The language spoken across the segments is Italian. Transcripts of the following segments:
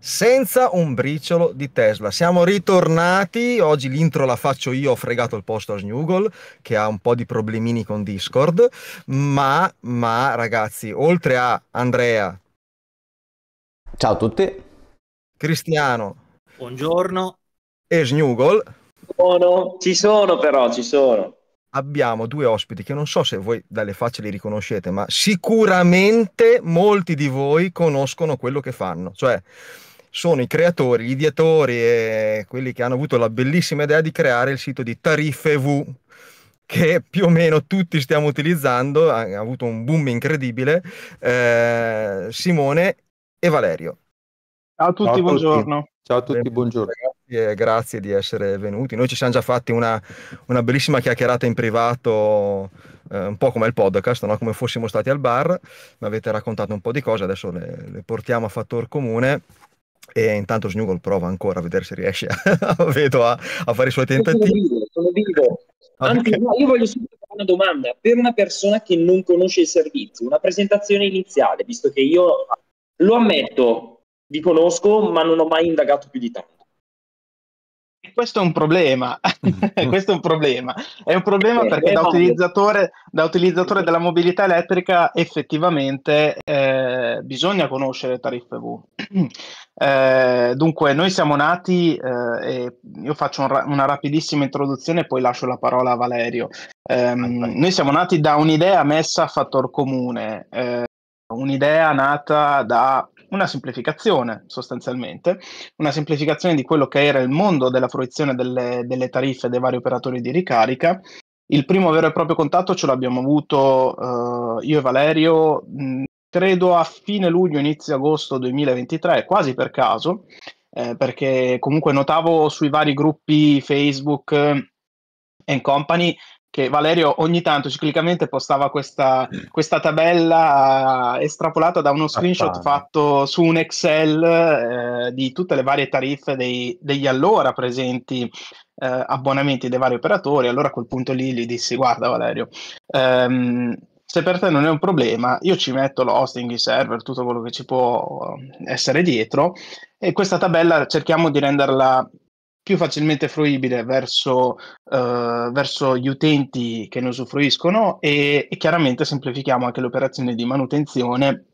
senza un briciolo di Tesla. Siamo ritornati, oggi l'intro la faccio io, ho fregato il posto a Snuggle che ha un po' di problemini con Discord, ma, ma ragazzi, oltre a Andrea. Ciao a tutti. Cristiano. Buongiorno. E Snuggle. Buono, ci sono però, ci sono abbiamo due ospiti che non so se voi dalle facce li riconoscete, ma sicuramente molti di voi conoscono quello che fanno. Cioè, sono i creatori, gli ideatori e quelli che hanno avuto la bellissima idea di creare il sito di Tariffe V che più o meno tutti stiamo utilizzando, ha, avuto un boom incredibile, eh, Simone e Valerio. Ciao a tutti, Ciao a buongiorno. Tutti. Ciao a tutti, buongiorno. Grazie, grazie, di essere venuti. Noi ci siamo già fatti una, una bellissima chiacchierata in privato, eh, un po' come il podcast, no? come fossimo stati al bar, mi avete raccontato un po' di cose, adesso le, le portiamo a fattor comune e intanto Snuggle prova ancora a vedere se riesce a, a, a fare i suoi tentativi. Sono vivo, sono vivo. Ah, Anzi, okay. io voglio subito fare una domanda. Per una persona che non conosce il servizio, una presentazione iniziale, visto che io lo ammetto, vi conosco, ma non ho mai indagato più di tanto. Questo è un problema, mm. questo è un problema. È un problema eh, perché da utilizzatore, da utilizzatore della mobilità elettrica effettivamente eh, bisogna conoscere tariffe V. Eh, dunque, noi siamo nati, eh, io faccio un ra- una rapidissima introduzione e poi lascio la parola a Valerio. Ehm, noi siamo nati da un'idea messa a fattor comune, eh, un'idea nata da una semplificazione sostanzialmente, una semplificazione di quello che era il mondo della fruizione delle, delle tariffe dei vari operatori di ricarica. Il primo vero e proprio contatto ce l'abbiamo avuto uh, io e Valerio, mh, mm, credo a fine luglio, inizio agosto 2023, quasi per caso, eh, perché comunque notavo sui vari gruppi Facebook e eh, company che Valerio ogni tanto ciclicamente postava questa, questa tabella eh, estrapolata da uno screenshot Appana. fatto su un Excel eh, di tutte le varie tariffe dei, degli allora presenti eh, abbonamenti dei vari operatori. Allora a quel punto lì gli dissi: Guarda, Valerio, ehm, se per te non è un problema, io ci metto l'hosting, i server, tutto quello che ci può eh, essere dietro e questa tabella cerchiamo di renderla più facilmente fruibile verso, uh, verso gli utenti che ne usufruiscono e, e chiaramente semplifichiamo anche le operazioni di manutenzione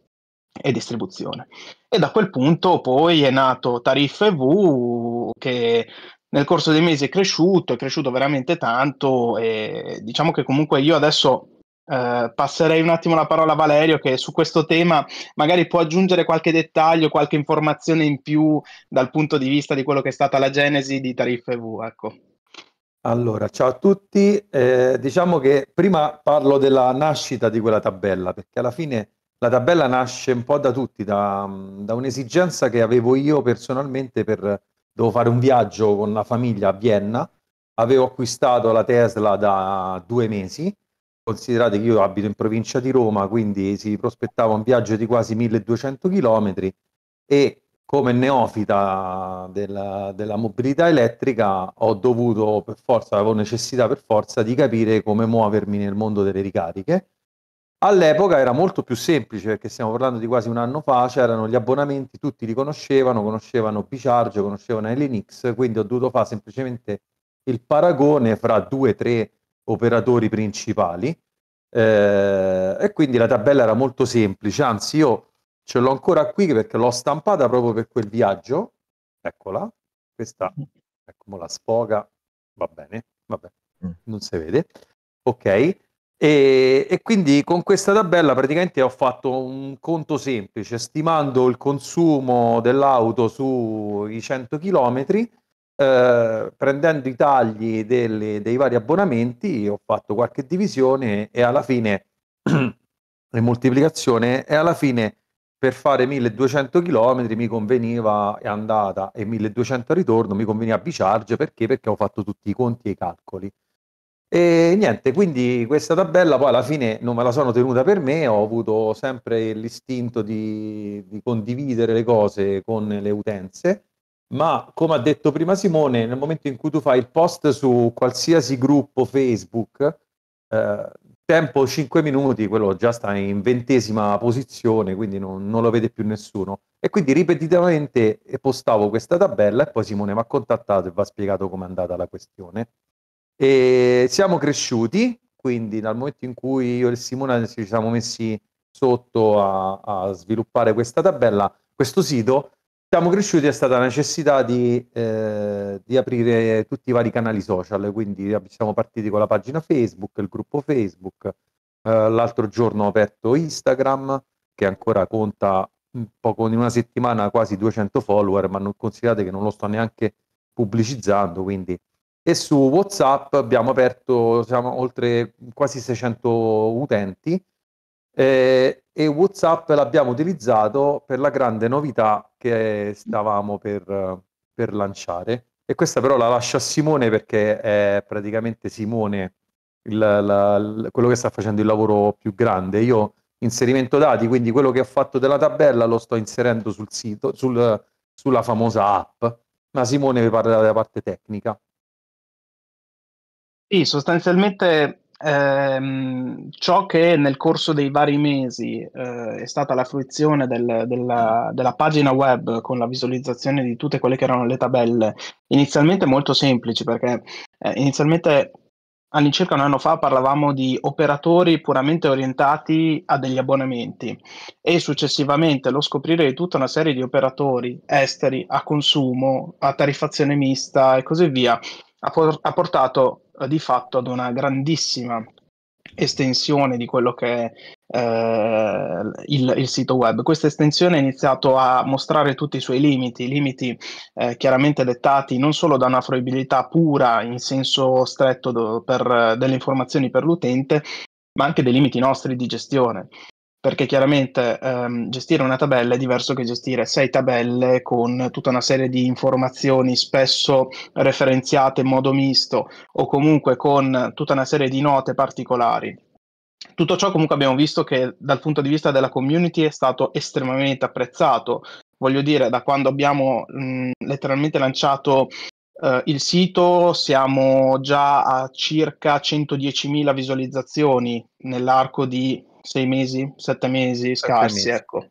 e distribuzione. E da quel punto poi è nato Tariffe V che nel corso dei mesi è cresciuto, è cresciuto veramente tanto e diciamo che comunque io adesso Uh, passerei un attimo la parola a Valerio che su questo tema magari può aggiungere qualche dettaglio, qualche informazione in più dal punto di vista di quello che è stata la genesi di Tariffe V. Ecco. Allora, ciao a tutti. Eh, diciamo che prima parlo della nascita di quella tabella, perché alla fine la tabella nasce un po' da tutti, da, da un'esigenza che avevo io personalmente per dovevo fare un viaggio con la famiglia a Vienna. Avevo acquistato la Tesla da due mesi considerate che io abito in provincia di Roma, quindi si prospettava un viaggio di quasi 1200 km e come neofita della, della, mobilità elettrica ho dovuto per forza, avevo necessità per forza di capire come muovermi nel mondo delle ricariche. All'epoca era molto più semplice perché stiamo parlando di quasi un anno fa, c'erano gli abbonamenti, tutti li conoscevano, conoscevano Bicharge, conoscevano Elinix, quindi ho dovuto fare semplicemente il paragone fra due o tre operatori principali eh, e quindi la tabella era molto semplice, anzi io ce l'ho ancora qui perché l'ho stampata proprio per quel viaggio, eccola, questa, ecco la sfoga, va bene, va bene, mm. non si vede, ok, e, e, quindi con questa tabella praticamente ho fatto un conto semplice, stimando il consumo dell'auto sui 100 chilometri eh, prendendo i tagli delle, dei vari abbonamenti ho fatto qualche divisione e alla fine e moltiplicazione e alla fine per fare 1200 km mi conveniva è andata e 1200 ritorno mi conveniva bicharge perché perché ho fatto tutti i conti e i calcoli e niente quindi questa tabella poi alla fine non me la sono tenuta per me ho avuto sempre l'istinto di, di condividere le cose con le utenze ma come ha detto prima Simone, nel momento in cui tu fai il post su qualsiasi gruppo Facebook, eh, tempo 5 minuti, quello già sta in ventesima posizione, quindi non, non, lo vede più nessuno. E quindi ripetitivamente postavo questa tabella e poi Simone mi ha contattato e mi ha spiegato come è andata la questione. E siamo cresciuti, quindi dal momento in cui io e Simone ci siamo messi sotto a, a sviluppare questa tabella, questo sito, siamo cresciuti è stata la necessità di, eh, di, aprire tutti i vari canali social, quindi siamo partiti con la pagina Facebook, il gruppo Facebook, eh, l'altro giorno ho aperto Instagram che ancora conta un poco, in una settimana quasi 200 follower, ma non considerate che non lo sto neanche pubblicizzando, quindi e su WhatsApp abbiamo aperto siamo oltre quasi 600 utenti eh, e WhatsApp l'abbiamo utilizzato per la grande novità che stavamo per, per lanciare. E questa però la lascio a Simone perché è praticamente Simone il, la, il, quello che sta facendo il lavoro più grande. Io inserimento dati, quindi quello che ho fatto della tabella lo sto inserendo sul sito, sul, sulla famosa app, ma Simone vi parlerà della parte tecnica. Sì, sostanzialmente ehm, ciò che nel corso dei vari mesi eh, è stata la fruizione del, della, della, pagina web con la visualizzazione di tutte quelle che erano le tabelle, inizialmente molto semplici perché eh, inizialmente all'incirca un anno fa parlavamo di operatori puramente orientati a degli abbonamenti e successivamente lo scoprire di tutta una serie di operatori esteri a consumo, a tariffazione mista e così via ha, por- ha portato eh, di fatto ad una grandissima estensione di quello che è eh, il, il, sito web. Questa estensione ha iniziato a mostrare tutti i suoi limiti, limiti eh, chiaramente dettati non solo da una fruibilità pura in senso stretto do, per, eh, delle informazioni per l'utente, ma anche dei limiti nostri di gestione perché chiaramente ehm, gestire una tabella è diverso che gestire sei tabelle con tutta una serie di informazioni spesso referenziate in modo misto o comunque con tutta una serie di note particolari. Tutto ciò comunque abbiamo visto che dal punto di vista della community è stato estremamente apprezzato. Voglio dire, da quando abbiamo mh, letteralmente lanciato Uh, il sito siamo già a circa 110.000 visualizzazioni nell'arco di sei mesi, sette mesi sette scarsi, mesi. ecco.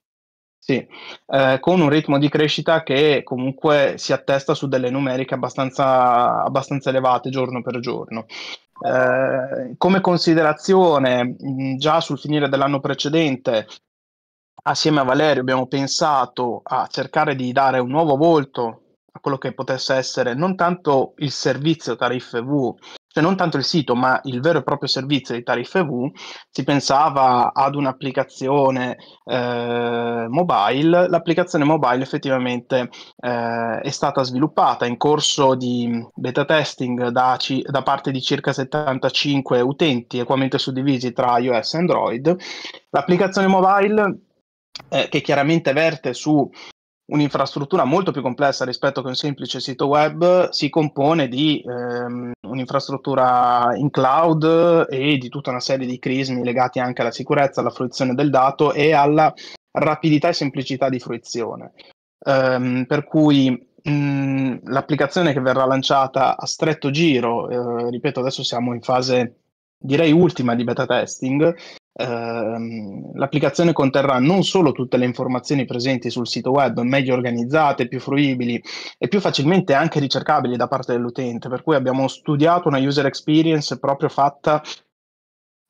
Sì, eh, con un ritmo di crescita che comunque si attesta su delle numeriche abbastanza, abbastanza elevate giorno per giorno. Eh, come considerazione, mm, già sul finire dell'anno precedente, assieme a Valerio abbiamo pensato a cercare di dare un nuovo volto a quello che potesse essere non tanto il servizio Tariff V, cioè non tanto il sito, ma il vero e proprio servizio di tariffe V, si pensava ad un'applicazione eh, mobile. L'applicazione mobile effettivamente eh, è stata sviluppata in corso di beta testing da, ci, da, parte di circa 75 utenti equamente suddivisi tra iOS e Android. L'applicazione mobile eh, che chiaramente verte su un'infrastruttura molto più complessa rispetto che un semplice sito web, si compone di ehm, un'infrastruttura in cloud e di tutta una serie di crismi legati anche alla sicurezza, alla fruizione del dato e alla rapidità e semplicità di fruizione. Um, per cui mh, mhmm, l'applicazione che verrà lanciata a stretto giro, eh, ripeto adesso siamo in fase direi ultima di beta testing, Ehm, l'applicazione conterrà non solo tutte le informazioni presenti sul sito web, meglio organizzate, più fruibili e più facilmente anche ricercabili da parte dell'utente, per cui abbiamo studiato una user experience proprio fatta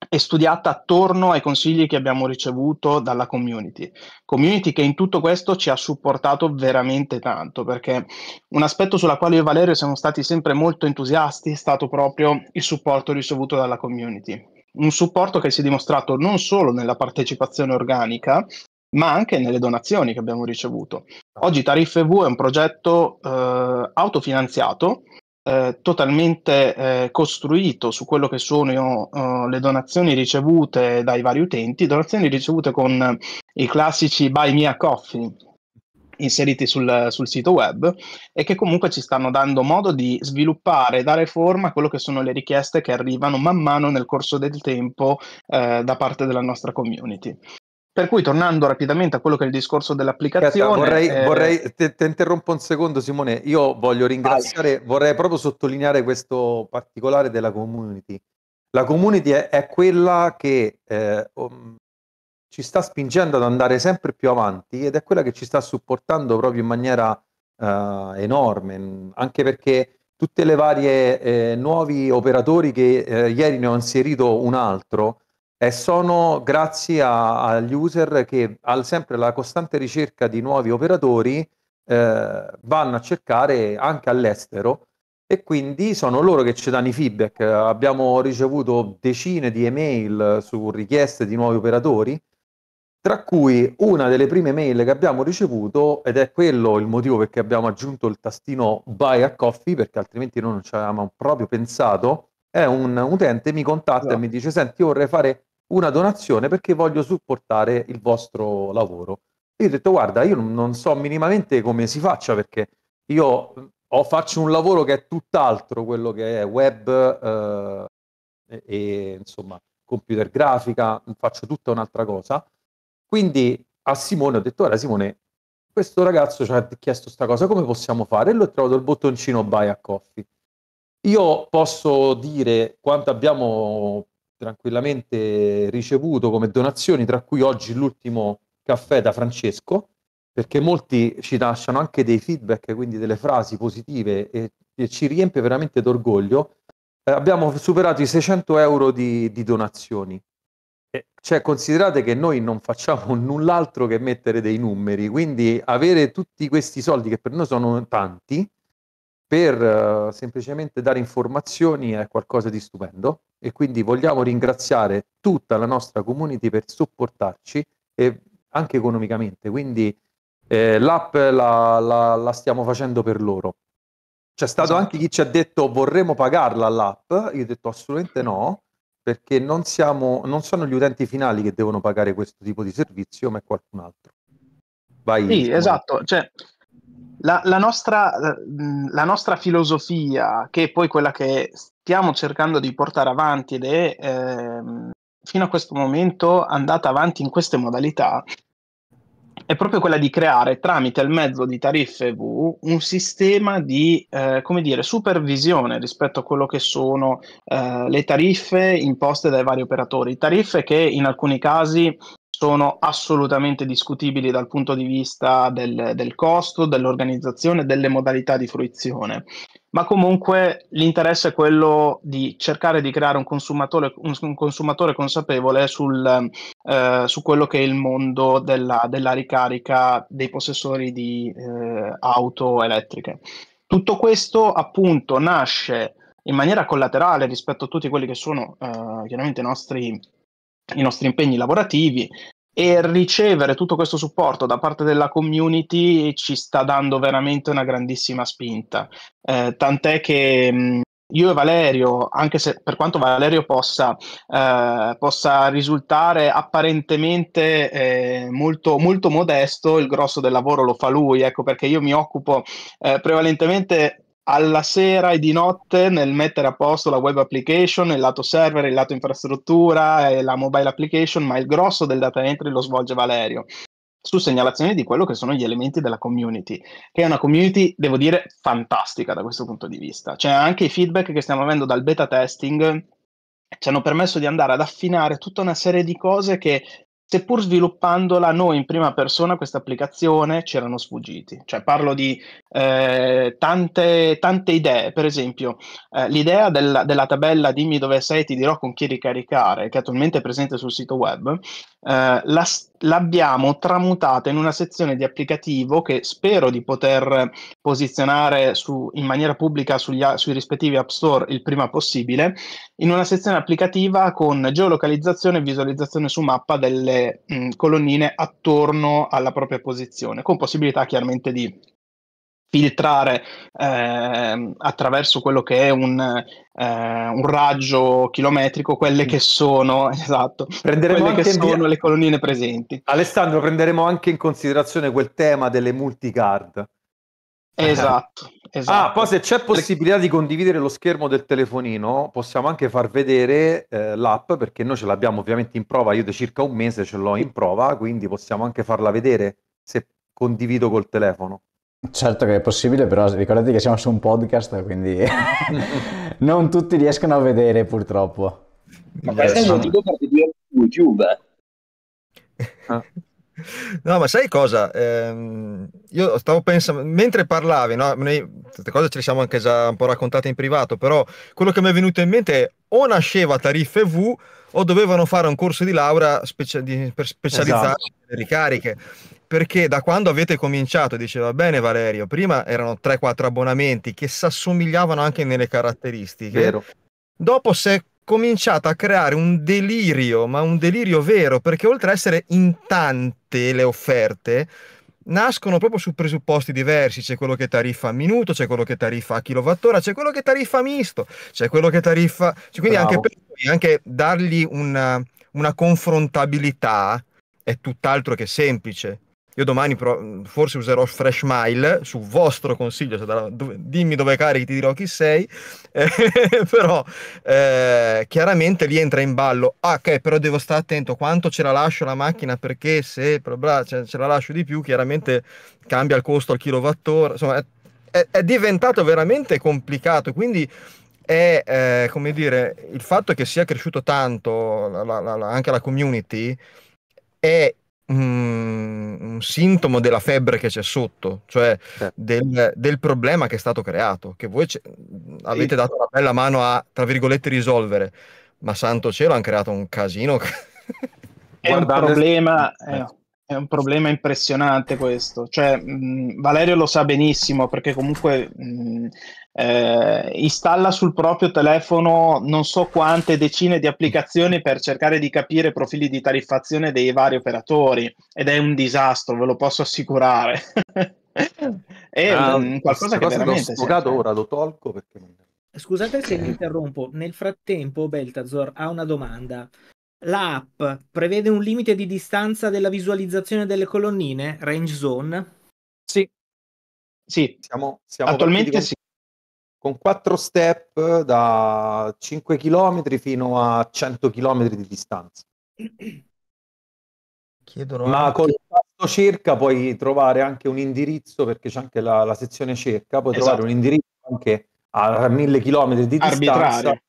e studiata attorno ai consigli che abbiamo ricevuto dalla community. Community che in tutto questo ci ha supportato veramente tanto, perché un aspetto sulla quale io e Valerio siamo stati sempre molto entusiasti è stato proprio il supporto ricevuto dalla community un supporto che si è dimostrato non solo nella partecipazione organica, ma anche nelle donazioni che abbiamo ricevuto. Oggi Tariffe V è un progetto eh, autofinanziato, eh, totalmente eh, costruito su quello che sono eh, le donazioni ricevute dai vari utenti, donazioni ricevute con i classici buy me a coffee, inseriti sul, sul, sito web e che comunque ci stanno dando modo di sviluppare e dare forma a quello che sono le richieste che arrivano man mano nel corso del tempo eh, da parte della nostra community. Per cui tornando rapidamente a quello che è il discorso dell'applicazione... Aspetta, vorrei, eh... vorrei te, te, interrompo un secondo Simone, io voglio ringraziare, Vai. vorrei proprio sottolineare questo particolare della community. La community è, è quella che eh, ci sta spingendo ad andare sempre più avanti ed è quella che ci sta supportando proprio in maniera eh, enorme, anche perché tutte le varie eh, nuovi operatori che eh, ieri ne ho inserito un altro e eh, sono grazie a, agli user che al sempre la costante ricerca di nuovi operatori eh, vanno a cercare anche all'estero e quindi sono loro che ci danno i feedback. Abbiamo ricevuto decine di email su richieste di nuovi operatori tra cui una delle prime mail che abbiamo ricevuto, ed è quello il motivo perché abbiamo aggiunto il tastino buy a coffee, perché altrimenti noi non ci avevamo proprio pensato, è un utente mi contatta no. e mi dice, senti, io vorrei fare una donazione perché voglio supportare il vostro lavoro. Io ho detto, guarda, io non so minimamente come si faccia perché io ho, faccio un lavoro che è tutt'altro, quello che è web eh, e, e insomma computer grafica, faccio tutta un'altra cosa quindi a Simone ho detto, guarda Simone, questo ragazzo ci ha chiesto questa cosa, come possiamo fare? E l'ho trovato il bottoncino buy a coffee. Io posso dire quanto abbiamo tranquillamente ricevuto come donazioni, tra cui oggi l'ultimo caffè da Francesco, perché molti ci lasciano anche dei feedback, quindi delle frasi positive e, e ci riempie veramente d'orgoglio. Eh, abbiamo superato i 600 euro di, di donazioni eh. Cioè, considerate che noi non facciamo null'altro che mettere dei numeri, quindi avere tutti questi soldi che per noi sono tanti per uh, semplicemente dare informazioni è qualcosa di stupendo e quindi vogliamo ringraziare tutta la nostra community per supportarci e anche economicamente, quindi eh, l'app la, la, la stiamo facendo per loro. C'è stato esatto. anche chi ci ha detto vorremmo pagarla l'app, io ho detto assolutamente no, perché non, siamo, non sono gli utenti finali che devono pagare questo tipo di servizio, ma è qualcun altro. Vai, sì, esatto. Cioè, la, la, nostra, la, nostra, filosofia, che è poi quella che stiamo cercando di portare avanti ed è eh, fino a questo momento andata avanti in queste modalità, è proprio quella di creare tramite il mezzo di tariffe V un sistema di eh, come dire, supervisione rispetto a quello che sono eh, le tariffe imposte dai vari operatori, tariffe che in alcuni casi sono assolutamente discutibili dal punto di vista del, del, costo, dell'organizzazione, delle modalità di fruizione. Ma comunque l'interesse è quello di cercare di creare un consumatore, un consumatore consapevole sul, eh, su quello che è il mondo della, della ricarica dei possessori di eh, auto elettriche. Tutto questo appunto nasce in maniera collaterale rispetto a tutti quelli che sono eh, chiaramente i nostri i nostri impegni lavorativi e ricevere tutto questo supporto da parte della community ci sta dando veramente una grandissima spinta. Eh, tant'è che mh, mm, io e Valerio, anche se per quanto Valerio possa, eh, possa risultare apparentemente eh, molto, molto, modesto, il grosso del lavoro lo fa lui, ecco perché io mi occupo eh, prevalentemente alla sera e di notte nel mettere a posto la web application, il lato server, il lato infrastruttura e la mobile application, ma il grosso del data entry lo svolge Valerio su segnalazione di quello che sono gli elementi della community, che è una community, devo dire, fantastica da questo punto di vista. Cioè, anche i feedback che stiamo avendo dal beta testing ci hanno permesso di andare ad affinare tutta una serie di cose che seppur sviluppandola noi in prima persona questa applicazione c'erano sfuggiti. Cioè parlo di eh, tante, tante, idee, per esempio eh, l'idea della, della, tabella dimmi dove sei, ti dirò con chi ricaricare, che attualmente è presente sul sito web, eh, la, l'abbiamo tramutata in una sezione di applicativo che spero di poter posizionare su, in maniera pubblica sugli, sui rispettivi app store il prima possibile, in una sezione applicativa con geolocalizzazione e visualizzazione su mappa delle mh, colonnine attorno alla propria posizione, con possibilità chiaramente di filtrare eh, attraverso quello che è un, eh, un, raggio chilometrico quelle mm. che sono, esatto, prenderemo quelle che sono via... le colonnine presenti. Alessandro, prenderemo anche in considerazione quel tema delle multicard. Esatto, ah, esatto. Ah, poi se c'è possibilità di condividere lo schermo del telefonino, possiamo anche far vedere eh, l'app perché noi ce l'abbiamo ovviamente in prova, io da circa un mese ce l'ho in prova, quindi possiamo anche farla vedere se condivido col telefono. Certo che è possibile, però ricordati che siamo su un podcast, quindi non tutti riescono a vedere purtroppo. Ma questo è il motivo per vedere YouTube. Ah. No, ma sai cosa? Eh, io stavo pensando, mentre parlavi, no? noi queste cose ce le siamo anche già un po' raccontate in privato, però quello che mi è venuto in mente è o nasceva tariffe V o dovevano fare un corso di laurea specia- di, per specializzarsi esatto. nelle ricariche perché da quando avete cominciato, diceva bene Valerio, prima erano 3-4 abbonamenti che si assomigliavano anche nelle caratteristiche. Vero. Dopo si è cominciato a creare un delirio, ma un delirio vero, perché oltre a essere in tante le offerte, nascono proprio su presupposti diversi. C'è quello che tariffa a minuto, c'è quello che tariffa a kilowattora, c'è quello che tariffa a misto, c'è quello che tariffa... Cioè, quindi anche per lui, anche dargli una, una confrontabilità è tutt'altro che semplice. Io domani pro- forse userò Fresh Mile su vostro consiglio, dalla, dimmi dove carichi, ti dirò chi sei, eh, però eh, chiaramente lì entra in ballo, ah ok, però devo stare attento quanto ce la lascio la macchina perché se bla, ce, ce, la lascio di più chiaramente cambia il costo al kilowattora, insomma è, è, è diventato veramente complicato, quindi è eh, come dire il fatto che sia cresciuto tanto la, la, la, anche la community è un, sintomo della febbre che c'è sotto, cioè eh. del, del, problema che è stato creato, che voi c- avete dato una bella mano a, tra virgolette, risolvere, ma santo cielo, hanno creato un casino. È un problema... Eh. È un problema impressionante questo, cioè, mh, Valerio lo sa benissimo perché comunque mh, eh, installa sul proprio telefono non so quante decine di applicazioni per cercare di capire profili di tariffazione dei vari operatori ed è un disastro, ve lo posso assicurare. è ah, un, qualcosa che veramente... L'ho cioè, sfogato cioè ora, lo tolgo perché... Scusate se mi eh. interrompo, nel frattempo Beltazor ha una domanda. L'app prevede un limite di distanza della visualizzazione delle colonnine, range zone? Sì. Sì, siamo, siamo attualmente con, sì. Con quattro step da 5 km fino a 100 km di distanza. Chiedono Ma anche... con il tasto cerca puoi trovare anche un indirizzo, perché c'è anche la, la sezione cerca, puoi esatto. trovare un indirizzo anche a 1000 km di distanza. Arbitrario.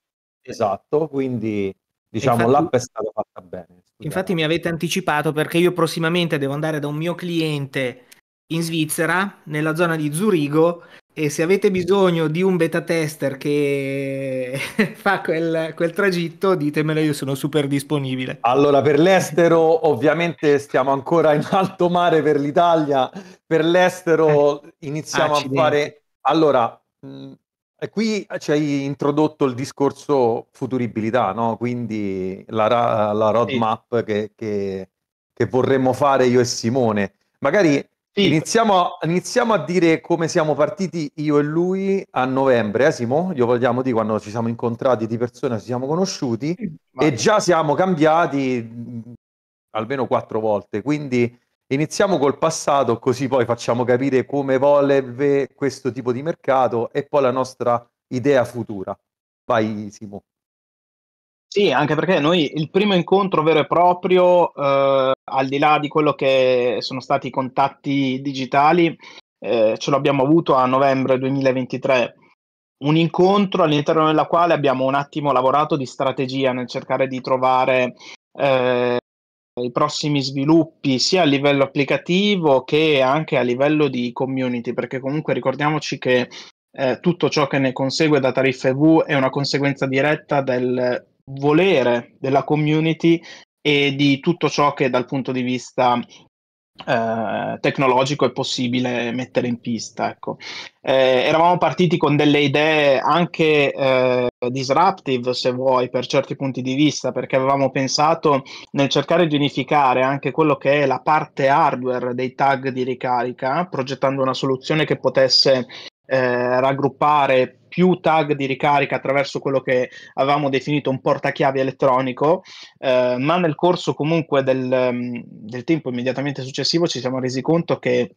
Esatto, quindi Diciamo, infatti, l'app è stata fatta bene. Studiamo. Infatti mi avete anticipato perché io prossimamente devo andare da un mio cliente in Svizzera, nella zona di Zurigo, e se avete bisogno di un beta tester che fa quel, quel, tragitto, ditemelo, io sono super disponibile. Allora, per l'estero, ovviamente stiamo ancora in alto mare per l'Italia, per l'estero eh, iniziamo Accidenti. a fare... Allora, mh, e qui eh, ci hai introdotto il discorso futuribilità, no? quindi la, la roadmap sì. che, che, che, vorremmo fare io e Simone. Magari sì. iniziamo, iniziamo, a dire come siamo partiti io e lui a novembre, eh Simo? Io vogliamo dire quando ci siamo incontrati di persona, ci siamo conosciuti sì, e già siamo cambiati mm, almeno quattro volte, quindi Iniziamo col passato, così poi facciamo capire come evolve questo tipo di mercato e poi la nostra idea futura. Vai Simo. Sì, anche perché noi il primo incontro vero e proprio, eh, al di là di quello che sono stati i contatti digitali, eh, ce l'abbiamo avuto a novembre 2023. Un incontro all'interno della quale abbiamo un attimo lavorato di strategia nel cercare di trovare eh, i prossimi sviluppi sia a livello applicativo che anche a livello di community, perché comunque ricordiamoci che eh, tutto ciò che ne consegue da tariffe V è una conseguenza diretta del volere della community e di tutto ciò che dal punto di vista eh, tecnologico è possibile mettere in pista. Ecco. Eh, eravamo partiti con delle idee anche eh, disruptive, se vuoi, per certi punti di vista, perché avevamo pensato nel cercare di unificare anche quello che è la parte hardware dei tag di ricarica, progettando una soluzione che potesse eh, raggruppare più tag di ricarica attraverso quello che avevamo definito un portachiavi elettronico, eh, ma nel corso comunque del, mm, del tempo immediatamente successivo ci siamo resi conto che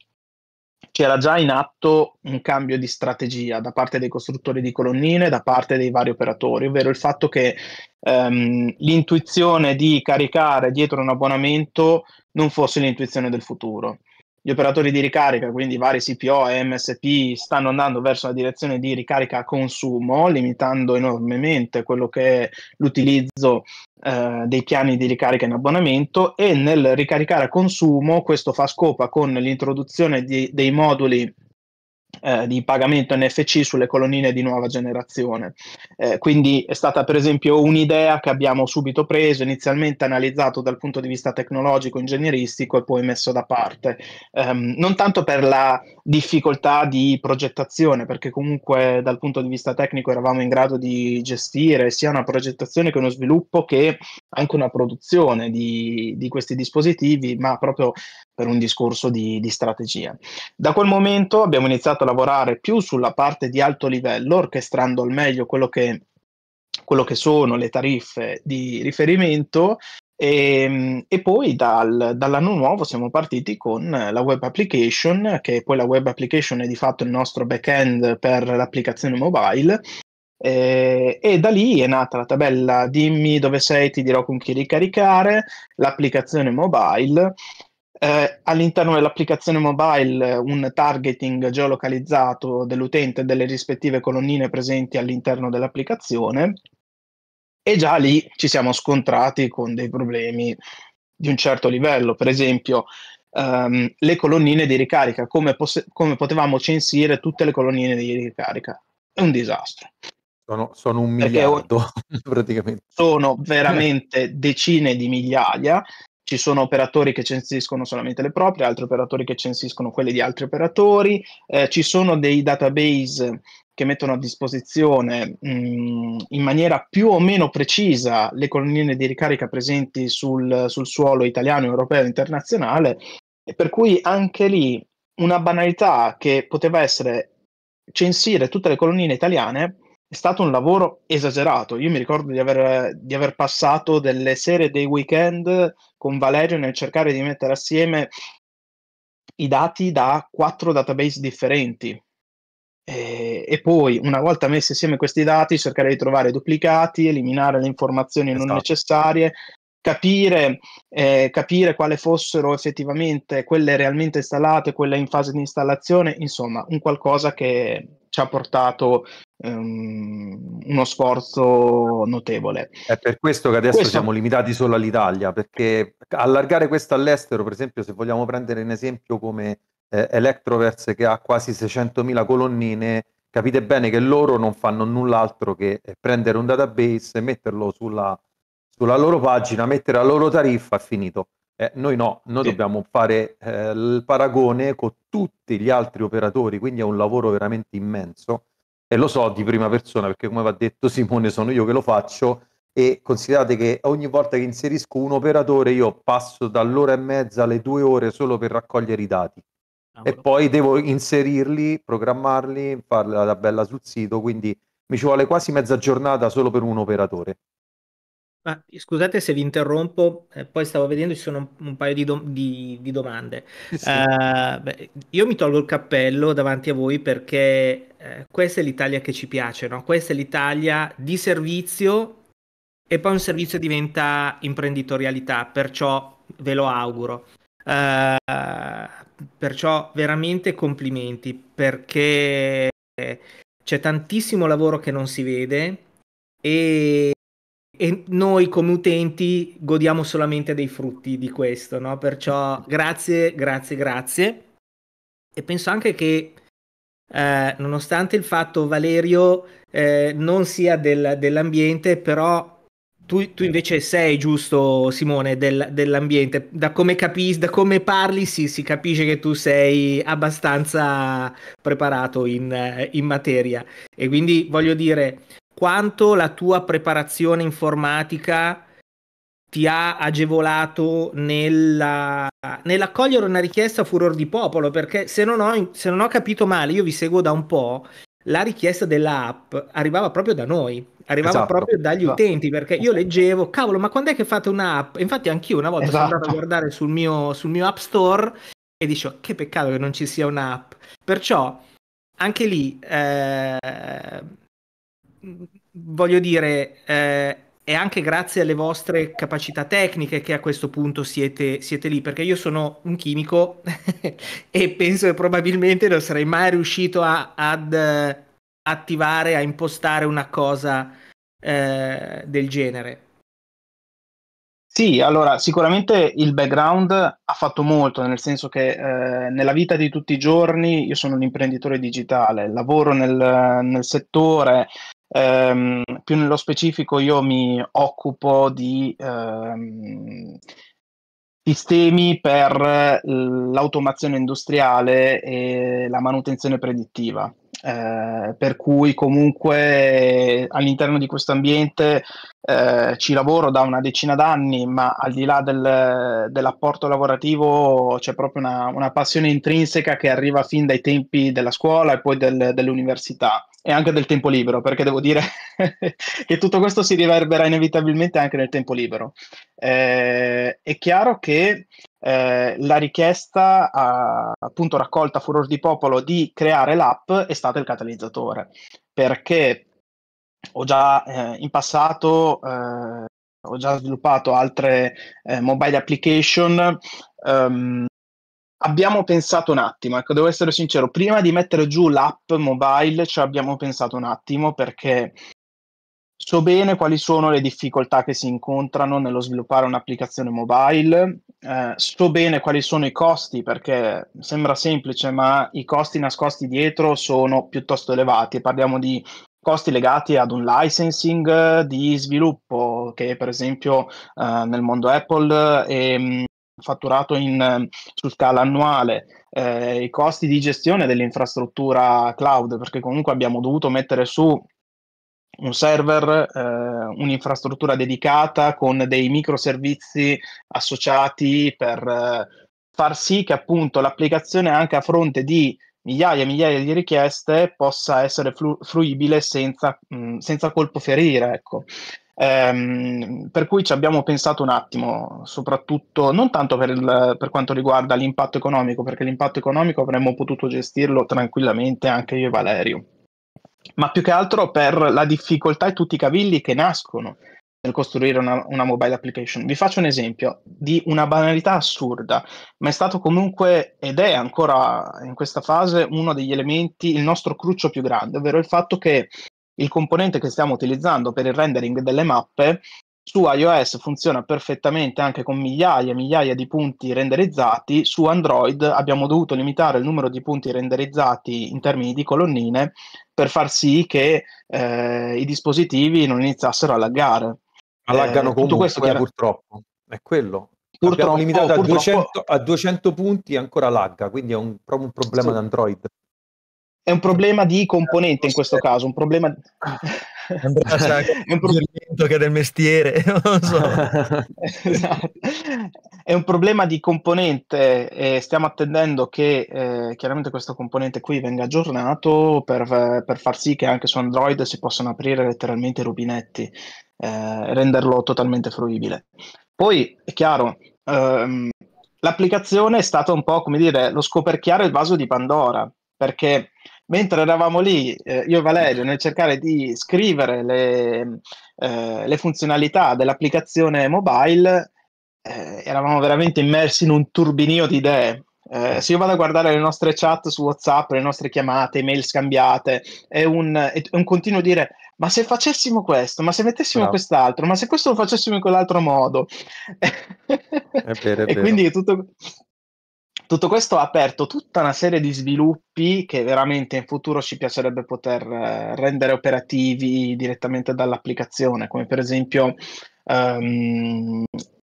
c'era già in atto un cambio di strategia da parte dei costruttori di colonnine, da parte dei vari operatori, ovvero il fatto che ehm, l'intuizione di caricare dietro un abbonamento non fosse l'intuizione del futuro gli operatori di ricarica, quindi vari CPO e MSP, stanno andando verso la direzione di ricarica a consumo, limitando enormemente quello che è l'utilizzo eh, dei piani di ricarica in abbonamento e nel ricaricare a consumo questo fa scopa con l'introduzione di, dei moduli eh, di pagamento NFC sulle colonnine di nuova generazione. Eh, quindi è stata per esempio un'idea che abbiamo subito preso, inizialmente analizzato dal punto di vista tecnologico, ingegneristico e poi messo da parte, um, non tanto per la difficoltà di progettazione, perché comunque dal punto di vista tecnico eravamo in grado di gestire sia una progettazione che uno sviluppo che anche una produzione di, di questi dispositivi, ma proprio per un discorso di, di, strategia. Da quel momento abbiamo iniziato a lavorare più sulla parte di alto livello, orchestrando al meglio quello che, quello che sono le tariffe di riferimento e, ehm, e, poi dal, dall'anno nuovo siamo partiti con la web application, che poi la web application è di fatto il nostro back-end per l'applicazione mobile. Eh, e da lì è nata la tabella dimmi dove sei, ti dirò con chi ricaricare, l'applicazione mobile eh, all'interno dell'applicazione mobile eh, un targeting geolocalizzato dell'utente e delle rispettive colonnine presenti all'interno dell'applicazione e già lì ci siamo scontrati con dei problemi di un certo livello, per esempio ehm, le colonnine di ricarica, come, poss- come, potevamo censire tutte le colonnine di ricarica, è un disastro. Sono, sono un miliardo, o- praticamente. Sono veramente decine di migliaia ci sono operatori che censiscono solamente le proprie, altri operatori che censiscono quelle di altri operatori, eh, ci sono dei database che mettono a disposizione mh, mm, in maniera più o meno precisa le colonnine di ricarica presenti sul, sul suolo italiano, europeo e internazionale, e per cui anche lì una banalità che poteva essere censire tutte le colonnine italiane è stato un lavoro esagerato. Io mi ricordo di aver, di aver passato delle sere dei weekend con Valerio nel cercare di mettere assieme i dati da quattro database differenti. E, e, poi, una volta messi assieme questi dati, cercare di trovare duplicati, eliminare le informazioni esatto. non necessarie, Capire, eh, capire, quale fossero effettivamente quelle realmente installate, quelle in fase di installazione, insomma, un qualcosa che ci ha portato Ehm, uno sforzo notevole. È per questo che adesso questo... siamo limitati solo all'Italia, perché allargare questo all'estero, per esempio, se vogliamo prendere un esempio come eh, Electroverse che ha quasi 600.000 colonnine, capite bene che loro non fanno null'altro che eh, prendere un database, metterlo sulla, sulla loro pagina, mettere la loro tariffa e finito. Eh, noi no, noi sì. dobbiamo fare eh, il paragone con tutti gli altri operatori, quindi è un lavoro veramente immenso e lo so di prima persona perché come va detto Simone sono io che lo faccio e considerate che ogni volta che inserisco un operatore io passo dall'ora e mezza alle due ore solo per raccogliere i dati ah, e poi devo inserirli, programmarli, fare la tabella sul sito, quindi mi ci vuole quasi mezza giornata solo per un operatore scusate se vi interrompo, eh, poi stavo vedendo ci sono un, un paio di, do- di, di domande. Sì. Uh, beh, io mi tolgo il cappello davanti a voi perché eh, questa è l'Italia che ci piace, no? questa è l'Italia di servizio e poi un servizio diventa imprenditorialità, perciò ve lo auguro. Uh, perciò veramente complimenti perché c'è tantissimo lavoro che non si vede e e noi come utenti godiamo solamente dei frutti di questo, no? Perciò grazie, grazie, grazie. E penso anche che eh, nonostante il fatto Valerio eh, non sia del, dell'ambiente, però tu, tu, invece sei giusto Simone del, dell'ambiente, da come, capis, da come parli sì, si capisce che tu sei abbastanza preparato in, eh, in materia e quindi voglio dire quanto la tua preparazione informatica ti ha agevolato nella, nell'accogliere una richiesta a furor di popolo, perché se non, ho, se non ho capito male, io vi seguo da un po', la richiesta dell'app arrivava proprio da noi, arrivava esatto, proprio dagli esatto. utenti, perché io leggevo, cavolo, ma quando è che fate un'app? Infatti anch'io una volta esatto. sono andato a esatto. guardare sul mio, sul mio App Store e dicevo, oh, che peccato che non ci sia un'app. Perciò anche lì eh, Mm, voglio dire, eh, è anche grazie alle vostre capacità tecniche che a questo punto siete, siete lì, perché io sono un chimico e penso che probabilmente non sarei mai riuscito a, ad eh, attivare, a impostare una cosa eh, del genere. Sì, allora sicuramente il background ha fatto molto, nel senso che eh, nella vita di tutti i giorni io sono un imprenditore digitale, lavoro nel, nel settore, Ehm, più nello specifico io mi occupo di ehm, sistemi per l'automazione industriale e la manutenzione predittiva. Eh, per cui comunque all'interno di questo ambiente eh, ci lavoro da una decina d'anni, ma al di là del, dell'apporto lavorativo c'è proprio una, una, passione intrinseca che arriva fin dai tempi della scuola e poi del, dell'università e anche del tempo libero, perché devo dire che tutto questo si riverbera inevitabilmente anche nel tempo libero. Eh, è chiaro che eh, la richiesta a, appunto raccolta furor di popolo di creare l'app è stata il catalizzatore perché ho già eh, in passato eh, ho già sviluppato altre eh, mobile application. Um, abbiamo pensato un attimo, ecco, devo essere sincero, prima di mettere giù l'app mobile ci cioè abbiamo pensato un attimo perché so bene quali sono le difficoltà che si incontrano nello sviluppare un'applicazione mobile, eh, so bene quali sono i costi perché sembra semplice, ma i costi nascosti dietro sono piuttosto elevati, parliamo di costi legati ad un licensing eh, di sviluppo che per esempio eh, nel mondo Apple è mm, fatturato in, mm, su scala annuale, eh, i costi di gestione dell'infrastruttura cloud, perché comunque abbiamo dovuto mettere su un server, eh, un'infrastruttura dedicata con dei microservizi associati per eh, far sì che appunto l'applicazione anche a fronte di migliaia e migliaia di richieste possa essere flu- fruibile senza, mh, senza, colpo ferire. Ecco. Ehm, per cui ci abbiamo pensato un attimo, soprattutto non tanto per, il, per, quanto riguarda l'impatto economico, perché l'impatto economico avremmo potuto gestirlo tranquillamente anche io e Valerio, ma più che altro per la difficoltà e tutti i cavilli che nascono nel costruire una, una, mobile application. Vi faccio un esempio di una banalità assurda, ma è stato comunque ed è ancora in questa fase uno degli elementi, il nostro cruccio più grande, ovvero il fatto che il componente che stiamo utilizzando per il rendering delle mappe su iOS funziona perfettamente anche con migliaia e migliaia di punti renderizzati, su Android abbiamo dovuto limitare il numero di punti renderizzati in termini di colonnine per far sì che eh, i dispositivi non iniziassero a laggare. Allaggano eh, comunque, questo era... Eh. purtroppo. È quello. Purtroppo, limitato oh, a, 200, a, 200, punti ancora lagga, quindi è un, proprio un problema sì. di Android. È un problema di componente in questo caso, un problema... è un problema conto che del mestiere, non so. esatto. È un problema di componente e stiamo attendendo che eh, chiaramente questo componente qui venga aggiornato per, per far sì che anche su Android si possano aprire letteralmente i rubinetti, eh, renderlo totalmente fruibile. Poi è chiaro, ehm, l'applicazione è stata un po' come dire lo scoperchiare il vaso di Pandora, perché mentre eravamo lì, eh, io e Valerio, nel cercare di scrivere le, eh, le funzionalità dell'applicazione mobile, eh, eravamo veramente immersi in un turbinio di idee. Eh, se io vado a guardare le nostre chat su WhatsApp, le nostre chiamate, email scambiate, è un, è un continuo dire ma se facessimo questo, ma se mettessimo no. quest'altro, ma se questo lo facessimo in quell'altro modo. È vero, è vero. e quindi tutto, tutto questo ha aperto tutta una serie di sviluppi che veramente in futuro ci piacerebbe poter eh, rendere operativi direttamente dall'applicazione, come per esempio um,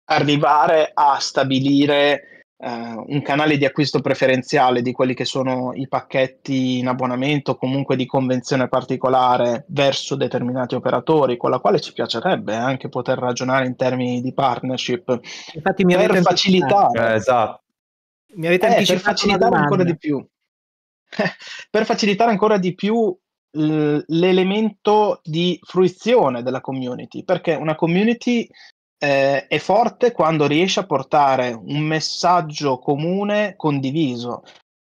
arrivare a stabilire uh, un canale di acquisto preferenziale di quelli che sono i pacchetti in abbonamento, comunque di convenzione particolare verso determinati operatori, con la quale ci piacerebbe anche poter ragionare in termini di partnership Infatti mi per facilitare. Eh, esatto mi avete eh, per facilitare ancora di più. per facilitare ancora di più l'elemento di fruizione della community, perché una community eh, è forte quando riesce a portare un messaggio comune condiviso.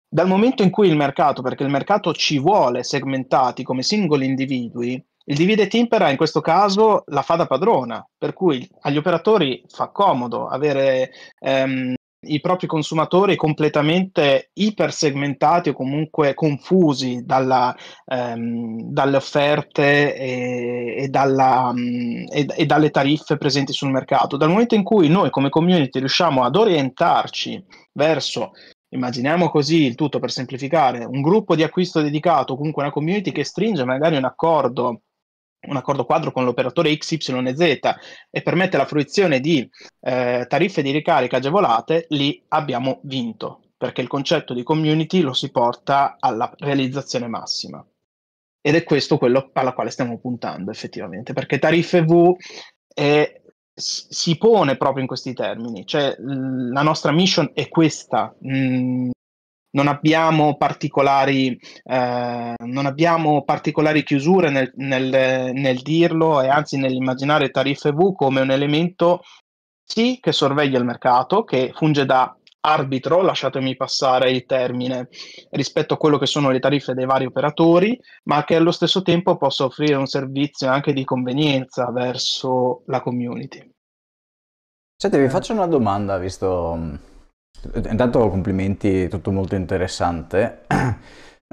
Dal momento in cui il mercato, perché il mercato ci vuole segmentati come singoli individui, il divide timpera in questo caso la fa da padrona, per cui agli operatori fa comodo avere ehm, i propri consumatori completamente ipersegmentati o comunque confusi dalla, ehm, dalle offerte e, e, dalla, mm, e, e, dalle tariffe presenti sul mercato. Dal momento in cui noi come community riusciamo ad orientarci verso, immaginiamo così il tutto per semplificare, un gruppo di acquisto dedicato, comunque una community che stringe magari un accordo un accordo quadro con l'operatore XYZ e permette la fruizione di eh, tariffe di ricarica agevolate, lì abbiamo vinto, perché il concetto di community lo si porta alla realizzazione massima. Ed è questo quello alla quale stiamo puntando effettivamente, perché tariffe V è, si pone proprio in questi termini, cioè la nostra mission è questa, mh, mm non abbiamo particolari, eh, non abbiamo particolari chiusure nel, nel, nel dirlo e anzi nell'immaginare tariffe V come un elemento sì che sorveglia il mercato, che funge da arbitro, lasciatemi passare il termine, rispetto a quello che sono le tariffe dei vari operatori, ma che allo stesso tempo possa offrire un servizio anche di convenienza verso la community. Senti, vi eh. faccio una domanda, visto eh, intanto complimenti, tutto molto interessante.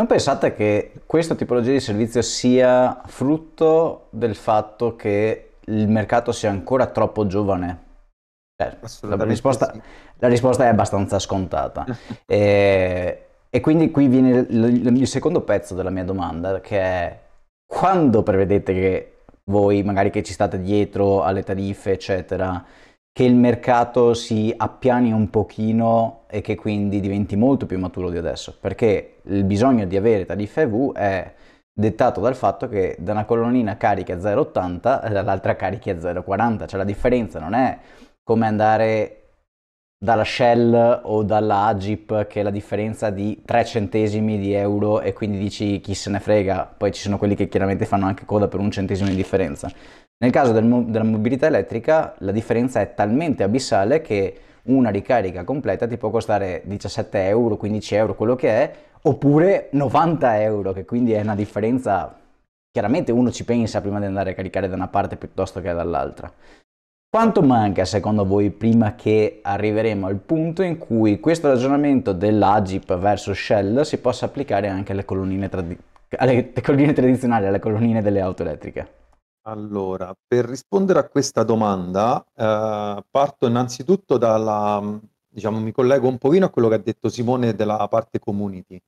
Non pensate che questa tipologia di servizio sia frutto del fatto che il mercato sia ancora troppo giovane? Eh, la, risposta, sì. la, risposta, è abbastanza scontata. e, e, quindi qui viene il, il, il secondo pezzo della mia domanda, che è quando prevedete che voi, magari che ci state dietro alle tariffe, eccetera, che il mercato si appiani un pochino e che quindi diventi molto più maturo di adesso, perché il bisogno di avere tariffe V è dettato dal fatto che da una colonnina carichi a 0,80 e dall'altra carichi a 0,40, cioè la differenza non è come andare dalla Shell o dalla Agip che è la differenza di 3 centesimi di euro e quindi dici chi se ne frega, poi ci sono quelli che chiaramente fanno anche coda per un centesimo di differenza. Nel caso del della mobilità elettrica la differenza è talmente abissale che una ricarica completa ti può costare 17 euro, 15 euro, quello che è, oppure 90 euro, che quindi è una differenza... Chiaramente uno ci pensa prima di andare a caricare da una parte piuttosto che dall'altra. Quanto manca secondo voi prima che arriveremo al punto in cui questo ragionamento dell'Agip verso Shell si possa applicare anche alle colonnine, tradi- alle colonnine tradizionali, alle colonnine delle auto elettriche? Allora, per rispondere a questa domanda, eh, parto innanzitutto dalla, diciamo, mi collego un pochino a quello che ha detto Simone della parte community.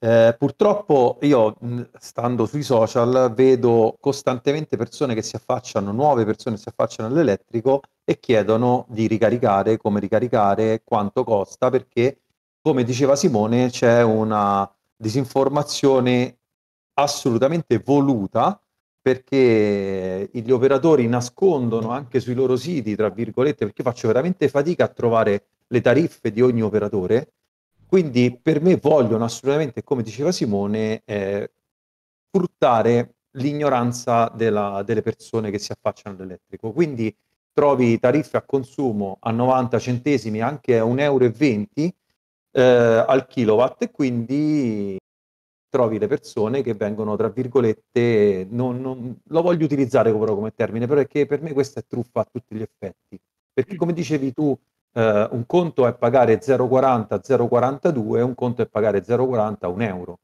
Eh, purtroppo io, stando sui social, vedo costantemente persone che si affacciano, nuove persone si affacciano all'elettrico e chiedono di ricaricare, come ricaricare, quanto costa, perché, come diceva Simone, c'è una disinformazione assolutamente voluta perché gli operatori nascondono anche sui loro siti, tra virgolette, perché faccio veramente fatica a trovare le tariffe di ogni operatore. Quindi per me vogliono assolutamente, come diceva Simone, eh, furtare l'ignoranza della, delle persone che si affacciano all'elettrico. Quindi trovi tariffe a consumo a 90 centesimi, anche a 1,20 euro eh, al kilowatt, e quindi trovi le persone che vengono, tra virgolette, non, non, lo voglio utilizzare però come termine, perché per me questa è truffa a tutti gli effetti. Perché come dicevi tu, eh, un conto è pagare 0,40, 0,42, un conto è pagare 0,40, un euro.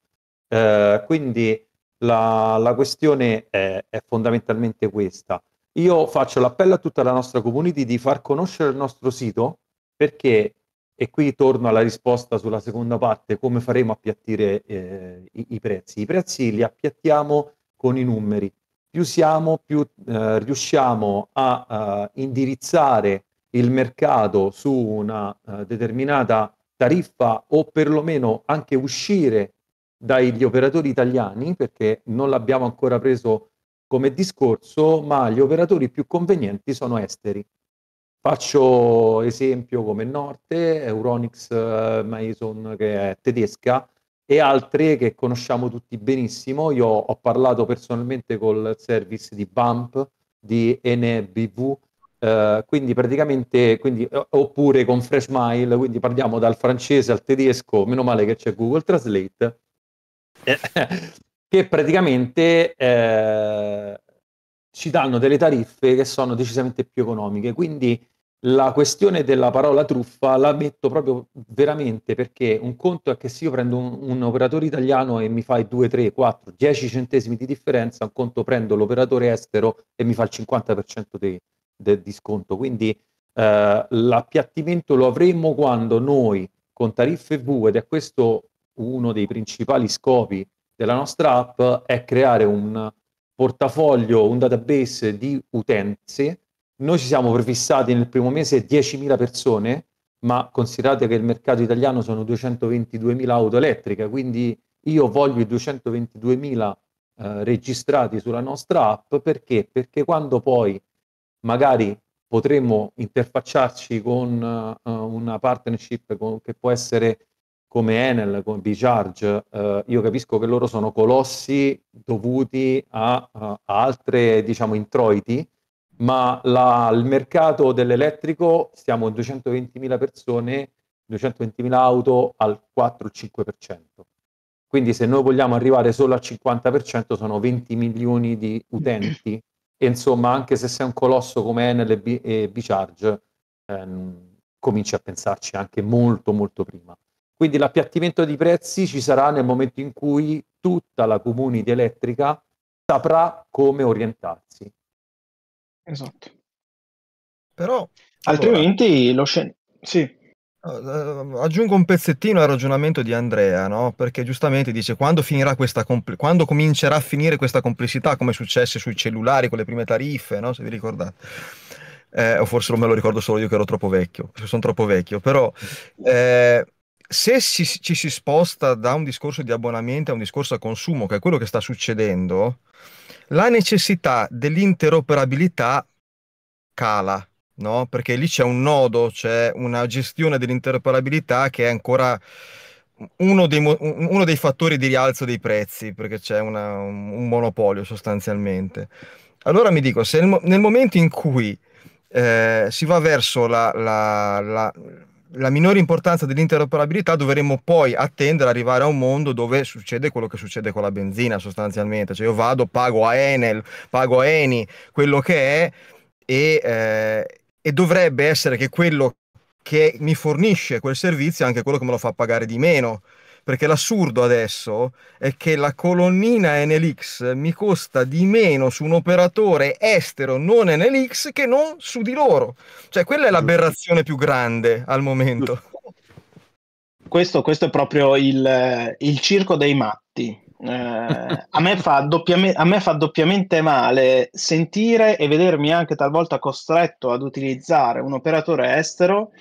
Eh, quindi la, la questione è, è fondamentalmente questa. Io faccio l'appello a tutta la nostra community di far conoscere il nostro sito perché e qui torno alla risposta sulla seconda parte, come faremo a appiattire eh, i, i, prezzi. I prezzi li appiattiamo con i numeri. Più siamo, più eh, riusciamo a uh, indirizzare il mercato su una uh, determinata tariffa o perlomeno anche uscire dagli operatori italiani, perché non l'abbiamo ancora preso come discorso, ma gli operatori più convenienti sono esteri. Faccio esempio come Norte, Euronix eh, Mason che è tedesca e altre che conosciamo tutti benissimo. Io ho parlato personalmente col service di Bump, di NBV, eh, quindi praticamente, quindi, oppure con Freshmile, quindi parliamo dal francese al tedesco, meno male che c'è Google Translate, eh. che praticamente eh, ci danno delle tariffe che sono decisamente più economiche. Quindi la questione della parola truffa la metto proprio veramente perché un conto è che se io prendo un, un operatore italiano e mi fai 2, 3, 4, 10 centesimi di differenza, un conto prendo l'operatore estero e mi fa il 50% di, de, di sconto. Quindi eh, l'appiattimento lo avremmo quando noi con tariffe V, ed è questo uno dei principali scopi della nostra app, è creare un, portafoglio, un database di utenze. Noi ci siamo prefissati nel primo mese 10.000 persone, ma considerate che il mercato italiano sono 222.000 auto elettriche, quindi io voglio i 222.000 eh, registrati sulla nostra app perché? Perché quando poi magari potremo interfacciarci con uh, una partnership con, che può essere come Enel, come Bicharge, eh, io capisco che loro sono colossi dovuti a, a altre, diciamo, introiti, ma la, il mercato dell'elettrico stiamo a 220.000 persone, 220.000 auto al 4-5%. Quindi se noi vogliamo arrivare solo al 50% sono 20 milioni di utenti e insomma anche se sei un colosso come Enel e, B- charge ehm, cominci a pensarci anche molto molto prima. Quindi l'appiattimento di prezzi ci sarà nel momento in cui tutta la community elettrica saprà come orientarsi. Esatto. Però altrimenti allora, lo scende. sì. Eh, eh, aggiungo un pezzettino al ragionamento di Andrea, no? perché giustamente dice quando, finirà questa compl- quando comincerà a finire questa complessità, come successe sui cellulari con le prime tariffe, no? se vi ricordate. Eh, o forse non me lo ricordo solo io che ero troppo vecchio, sono troppo vecchio, però eh, se si, ci si sposta da un discorso di abbonamento a un discorso a consumo, che è quello che sta succedendo, la necessità dell'interoperabilità cala, no? Perché lì c'è un nodo, c'è una gestione dell'interoperabilità che è ancora uno dei, uno dei fattori di rialzo dei prezzi, perché c'è una, un, monopolio sostanzialmente. Allora mi dico, se nel, nel momento in cui eh, si va verso la, la, la la minore importanza dell'interoperabilità dovremmo poi attendere arrivare a un mondo dove succede quello che succede con la benzina sostanzialmente, cioè io vado, pago a Enel, pago a Eni, quello che è e, eh, e dovrebbe essere che quello che mi fornisce quel servizio è anche quello che me lo fa pagare di meno. Perché l'assurdo adesso è che la colonnina NLX mi costa di meno su un operatore estero non NLX che non su di loro. Cioè, quella è l'aberrazione più grande al momento. Questo, questo è proprio il, il circo dei matti. Eh, a, me a, me fa doppiamente male sentire e vedermi anche talvolta costretto ad utilizzare un operatore estero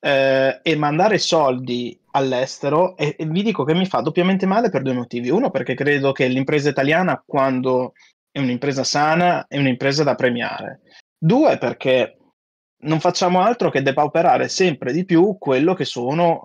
eh, e mandare soldi all'estero e, e vi dico che mi fa doppiamente male per due motivi. Uno, perché credo che l'impresa italiana, quando è un'impresa sana, è un'impresa da premiare. Due, perché non facciamo altro che depauperare sempre di più quello che sono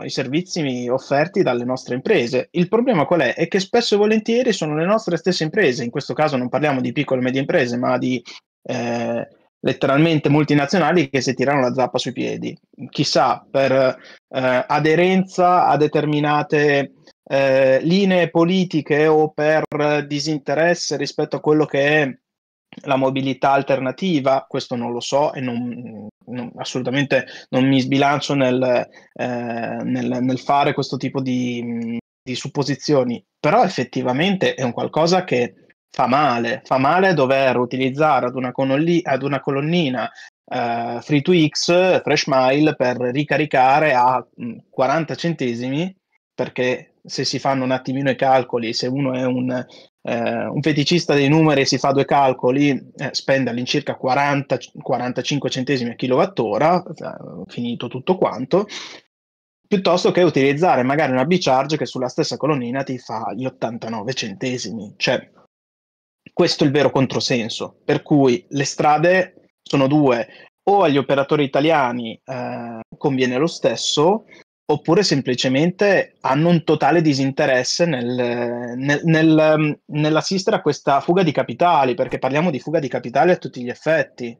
uh, i servizi offerti dalle nostre imprese. Il problema qual è? È che spesso e volentieri sono le nostre stesse imprese, in questo caso non parliamo di piccole e medie imprese, ma di eh, letteralmente multinazionali che si tirano la zappa sui piedi. Chissà, per eh, aderenza a determinate eh, linee politiche o per disinteresse rispetto a quello che è la mobilità alternativa, questo non lo so e non, non, assolutamente non mi sbilancio nel, eh, nel, nel fare questo tipo di, di supposizioni, però effettivamente è un qualcosa che fa male, fa male dover utilizzare ad una, conolli- ad una colonnina eh, Free2X Freshmile per ricaricare a 40 mm, centesimi, perché se si fanno un attimino i calcoli, se uno è un, eh, un feticista dei numeri e si fa due calcoli, eh, spende all'incirca 40, 45 centesimi a kilowattora, eh, finito tutto quanto, piuttosto che utilizzare magari una B-Charge che sulla stessa colonnina ti fa gli 89 centesimi. Cioè, questo è il vero controsenso, per cui le strade sono due, o agli operatori italiani eh, conviene lo stesso, oppure semplicemente hanno un totale disinteresse nel, nel, nel, mm, nell'assistere a questa fuga di capitali, perché parliamo di fuga di capitali a tutti gli effetti.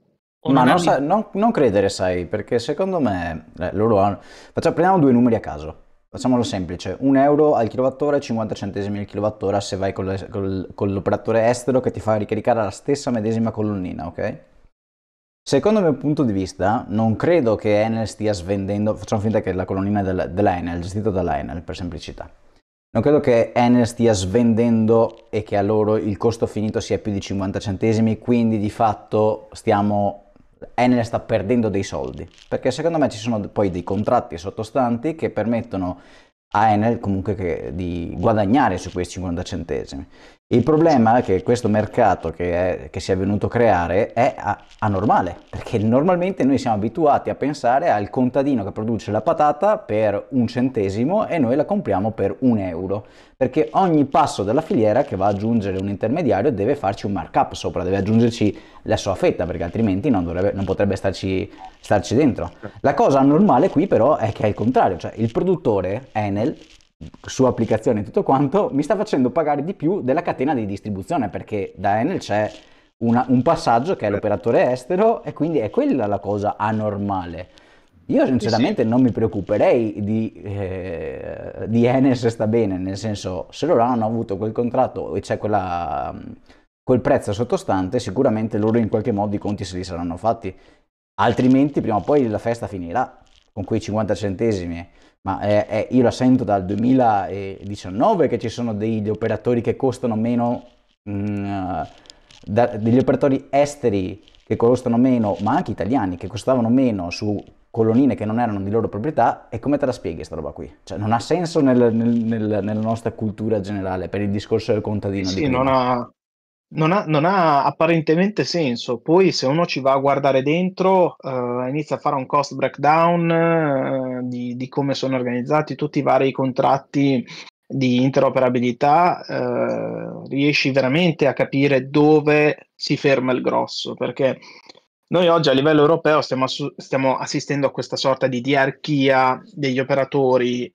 Ma non, non, non, credere, sai, perché secondo me eh, loro hanno... Facciamo, prendiamo due numeri a caso. Facciamolo semplice, 1 euro al kilowattora e 50 centesimi al kilowattora se vai con, le, col, con l'operatore estero che ti fa ricaricare la stessa medesima colonnina, ok? Secondo il mio punto di vista, non credo che Enel stia svendendo, facciamo finta che la colonnina del, dell'Enel, gestita dall'Enel per semplicità, non credo che Enel stia svendendo e che a loro il costo finito sia più di 50 centesimi, quindi di fatto stiamo Enel sta perdendo dei soldi, perché secondo me ci sono poi dei contratti sottostanti che permettono a Enel comunque di guadagnare su quei 50 centesimi. Il problema è che questo mercato che, è, che si è venuto a creare è anormale, perché normalmente noi siamo abituati a pensare al contadino che produce la patata per un centesimo e noi la compriamo per un euro, perché ogni passo della filiera che va ad aggiungere un intermediario deve farci un markup sopra, deve aggiungerci la sua fetta, perché altrimenti non, dovrebbe, non potrebbe starci, starci dentro. La cosa anormale qui però è che è il contrario, cioè il produttore Enel su applicazione e tutto quanto, mi sta facendo pagare di più della catena di distribuzione perché da Enel c'è una, un passaggio che è l'operatore estero e quindi è quella la cosa anormale. Io sinceramente sì. non mi preoccuperei di, eh, di Enel se sta bene, nel senso se loro hanno avuto quel contratto e c'è quella, quel prezzo sottostante, sicuramente loro in qualche modo i conti se li saranno fatti, altrimenti prima o poi la festa finirà con quei 50 centesimi, eh. ma è, eh, è, eh, io la sento dal 2019 che ci sono degli operatori che costano meno, mh, mm, da, degli operatori esteri che costano meno, ma anche italiani che costavano meno su colonnine che non erano di loro proprietà e come te la spieghi questa roba qui? Cioè non ha senso nel, nel, nel, nella nostra cultura generale per il discorso del contadino. Sì, di non ha, non ha, non ha, apparentemente senso. Poi, se uno ci va a guardare dentro, uh, inizia a fare un cost breakdown uh, di, di, come sono organizzati tutti i vari contratti di interoperabilità, uh, riesci veramente a capire dove si ferma il grosso. Perché noi oggi a livello europeo stiamo, stiamo assistendo a questa sorta di diarchia degli operatori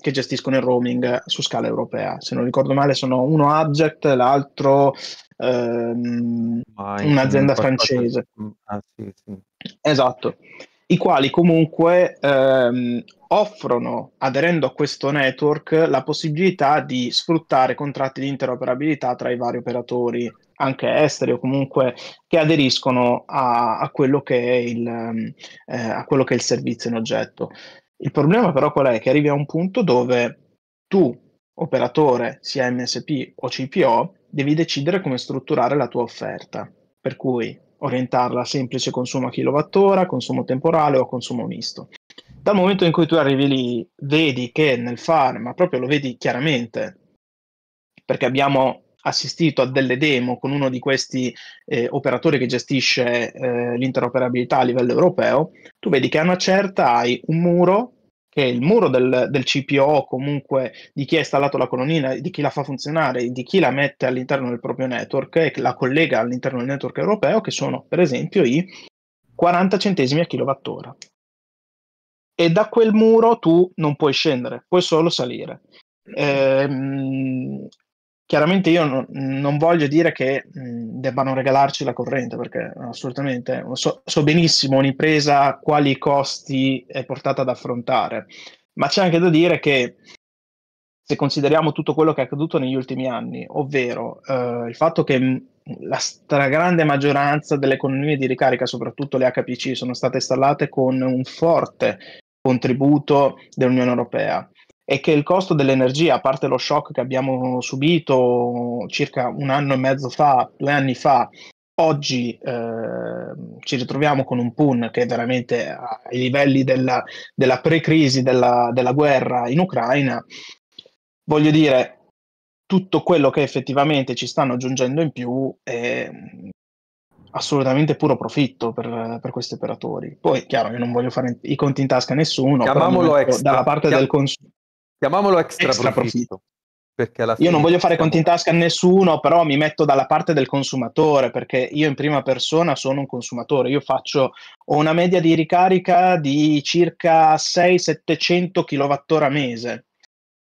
che gestiscono il roaming su scala europea. Se non ricordo male, sono uno Abject, l'altro ehm, un'azienda francese. Ah, sì, sì. Esatto. I quali comunque ehm, offrono, aderendo a questo network, la possibilità di sfruttare contratti di interoperabilità tra i vari operatori, anche esteri o comunque che aderiscono a, a, quello, che il, ehm, eh, a quello che è il servizio in oggetto. Il problema però qual è? Che arrivi a un punto dove tu, operatore, sia MSP o CPO, devi decidere come strutturare la tua offerta, per cui orientarla a semplice consumo a kilowattora, consumo temporale o consumo misto. Dal momento in cui tu arrivi lì, vedi che nel fare, ma proprio lo vedi chiaramente, perché abbiamo assistito a delle demo con uno di questi eh, operatori che gestisce eh, l'interoperabilità a livello europeo, tu vedi che a una certa hai un muro che è il muro del, del CPO, comunque di chi ha installato la colonnina, di chi la fa funzionare, di chi la mette all'interno del proprio network e la collega all'interno del network europeo, che sono per esempio i 40 centesimi a kilowattora. E da quel muro tu non puoi scendere, puoi solo salire. Mm-hmm. Ehm, Chiaramente io no, non voglio dire che mh, debbano regalarci la corrente, perché assolutamente so, so benissimo un'impresa quali costi è portata ad affrontare, ma c'è anche da dire che se consideriamo tutto quello che è accaduto negli ultimi anni, ovvero eh, il fatto che la stragrande maggioranza delle economie di ricarica, soprattutto le HPC, sono state installate con un forte contributo dell'Unione Europea è che il costo dell'energia, a parte lo shock che abbiamo subito circa un anno e mezzo fa, due anni fa, oggi eh, ci ritroviamo con un PUN che è veramente ai livelli della, della pre-crisi della, della guerra in Ucraina. Voglio dire, tutto quello che effettivamente ci stanno aggiungendo in più è mm, assolutamente puro profitto per, per questi operatori. Poi, chiaro, io non voglio fare i conti in tasca a nessuno, chiamiamolo però, extra, dalla parte chiam- del consumo. Chiamiamolo extra, extra profitto. profitto. alla fine io non voglio fare conti in tasca a nessuno, però mi metto dalla parte del consumatore, perché io in prima persona sono un consumatore, io faccio ho una media di ricarica di circa 6-700 kWh mese.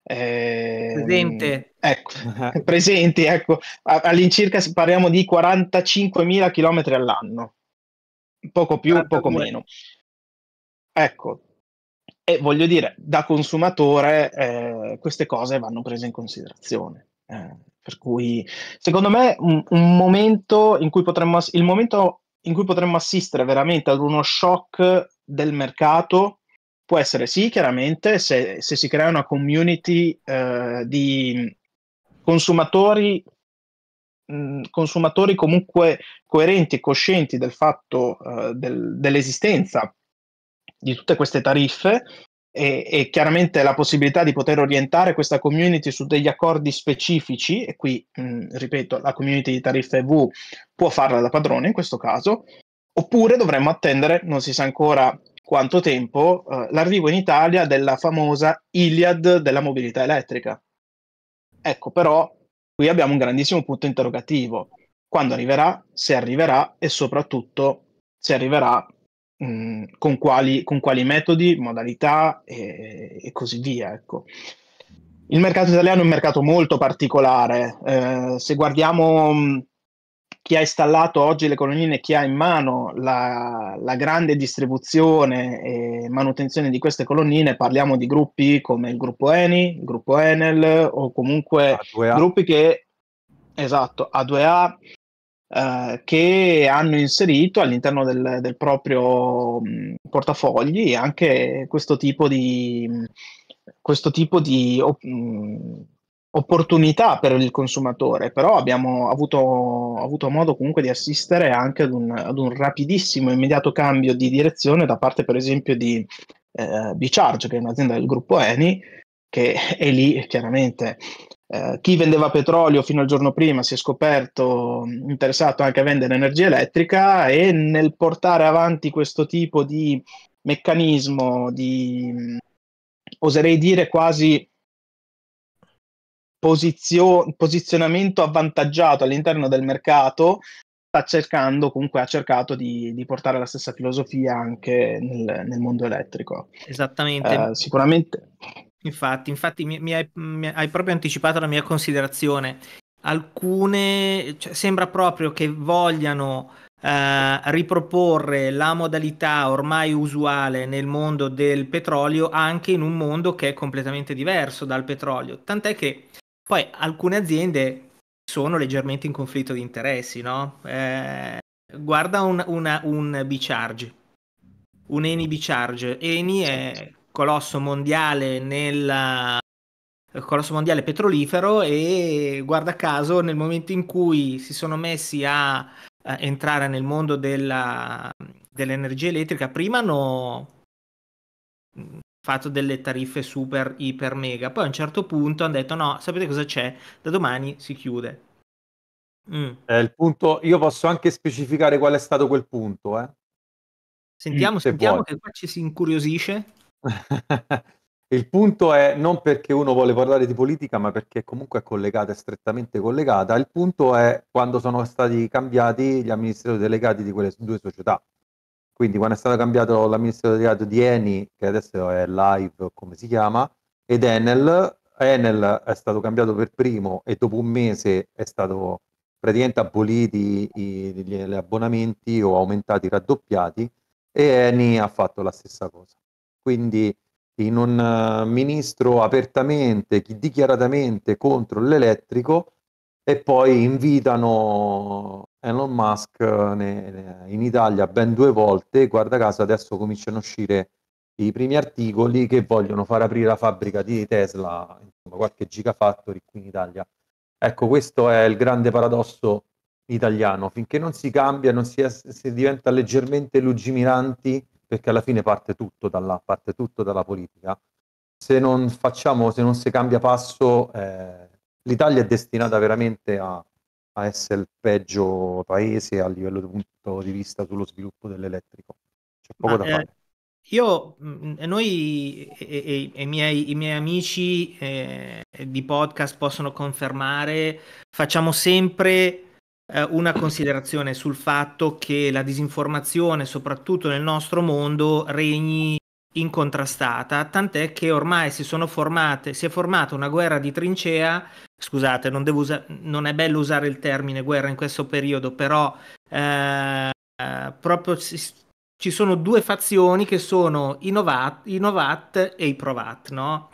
Eh, presente. Ecco, ah. presenti, ecco, all'incirca parliamo di 45.000 km all'anno, poco più, 42. poco meno. Ecco, e voglio dire, da consumatore eh, queste cose vanno prese in considerazione. Eh, per cui, secondo me, un, un momento in cui potremmo, il momento in cui potremmo assistere veramente ad uno shock del mercato può essere sì, chiaramente, se, se si crea una community eh, di consumatori, mm, consumatori comunque coerenti e coscienti del fatto eh, del, dell'esistenza di tutte queste tariffe e, e, chiaramente la possibilità di poter orientare questa community su degli accordi specifici, e qui mh, mm, ripeto, la community di tariffe V può farla da padrone in questo caso, oppure dovremmo attendere, non si sa ancora quanto tempo, eh, l'arrivo in Italia della famosa Iliad della mobilità elettrica. Ecco, però qui abbiamo un grandissimo punto interrogativo. Quando arriverà, se arriverà e soprattutto se arriverà Mm, con, quali, con, quali, metodi, modalità e, e così via. Ecco. Il mercato italiano è un mercato molto particolare. Eh, se guardiamo mm, chi ha installato oggi le colonnine, chi ha in mano la, la, grande distribuzione e manutenzione di queste colonnine, parliamo di gruppi come il gruppo Eni, il gruppo Enel o comunque A2A. gruppi che esatto, A2A eh, che hanno inserito all'interno del, del proprio portafogli anche questo tipo di, questo tipo di op- opportunità per il consumatore, però abbiamo avuto, avuto modo comunque di assistere anche ad un, ad un, rapidissimo, immediato cambio di direzione da parte per esempio di eh, Bicharge, che è un'azienda del gruppo Eni, che è lì chiaramente eh, chi vendeva petrolio fino al giorno prima si è scoperto mm, interessato anche a vendere energia elettrica e nel portare avanti questo tipo di meccanismo, di mm, oserei dire quasi posizio- posizionamento avvantaggiato all'interno del mercato, sta cercando, comunque ha cercato di, di portare la stessa filosofia anche nel, nel mondo elettrico. Esattamente. Eh, sicuramente Infatti, infatti mi, mi, hai, mm, mi, hai, proprio anticipato la mia considerazione. Alcune cioè, sembra proprio che vogliano eh, riproporre la modalità ormai usuale nel mondo del petrolio anche in un mondo che è completamente diverso dal petrolio. Tant'è che poi alcune aziende sono leggermente in conflitto di interessi, no? Eh, guarda un, una, un B-Charge, un Eni B-Charge. Eni è colosso mondiale nella eh, colosso mondiale petrolifero e guarda caso nel momento in cui si sono messi a, a entrare nel mondo della, dell'energia elettrica prima hanno mm, fatto delle tariffe super iper mega poi a un certo punto hanno detto no sapete cosa c'è da domani si chiude mm. eh, il punto io posso anche specificare qual è stato quel punto eh? sentiamo, mm, sentiamo che qua ci si incuriosisce Il punto è non perché uno vuole parlare di politica, ma perché comunque è collegata, è strettamente collegata. Il punto è quando sono stati cambiati gli amministratori delegati di quelle due società. Quindi quando è stato cambiato l'amministratore delegato di Eni, che adesso è Live, come si chiama, ed Enel, Enel è stato cambiato per primo e dopo un mese è stato praticamente aboliti i, gli abbonamenti o aumentati, raddoppiati, e Eni ha fatto la stessa cosa quindi in un eh, ministro apertamente, dichiaratamente contro l'elettrico e poi invitano Elon Musk eh, in Italia ben due volte, guarda caso adesso cominciano a uscire i primi articoli che vogliono far aprire la fabbrica di Tesla, insomma, qualche gigafactory qui in Italia. Ecco, questo è il grande paradosso italiano, finché non si cambia, non si, è, si diventa leggermente lungimiranti perché alla fine parte tutto da là, parte tutto dalla politica. Se non facciamo, se non si cambia passo, eh, l'Italia è destinata veramente a, a, essere il peggio paese a livello di punto di vista sullo sviluppo dell'elettrico. C'è poco Ma, da eh, fare. Io, mm, noi e, e, e miei, i miei amici eh, di podcast possono confermare, facciamo sempre eh, una considerazione sul fatto che la disinformazione, soprattutto nel nostro mondo, regni incontrastata, tant'è che ormai si sono formate, si è formata una guerra di trincea, scusate, non, devo usa- non è bello usare il termine guerra in questo periodo, però eh, proprio si- ci sono due fazioni che sono i Novat, i Novat e i Provat, no?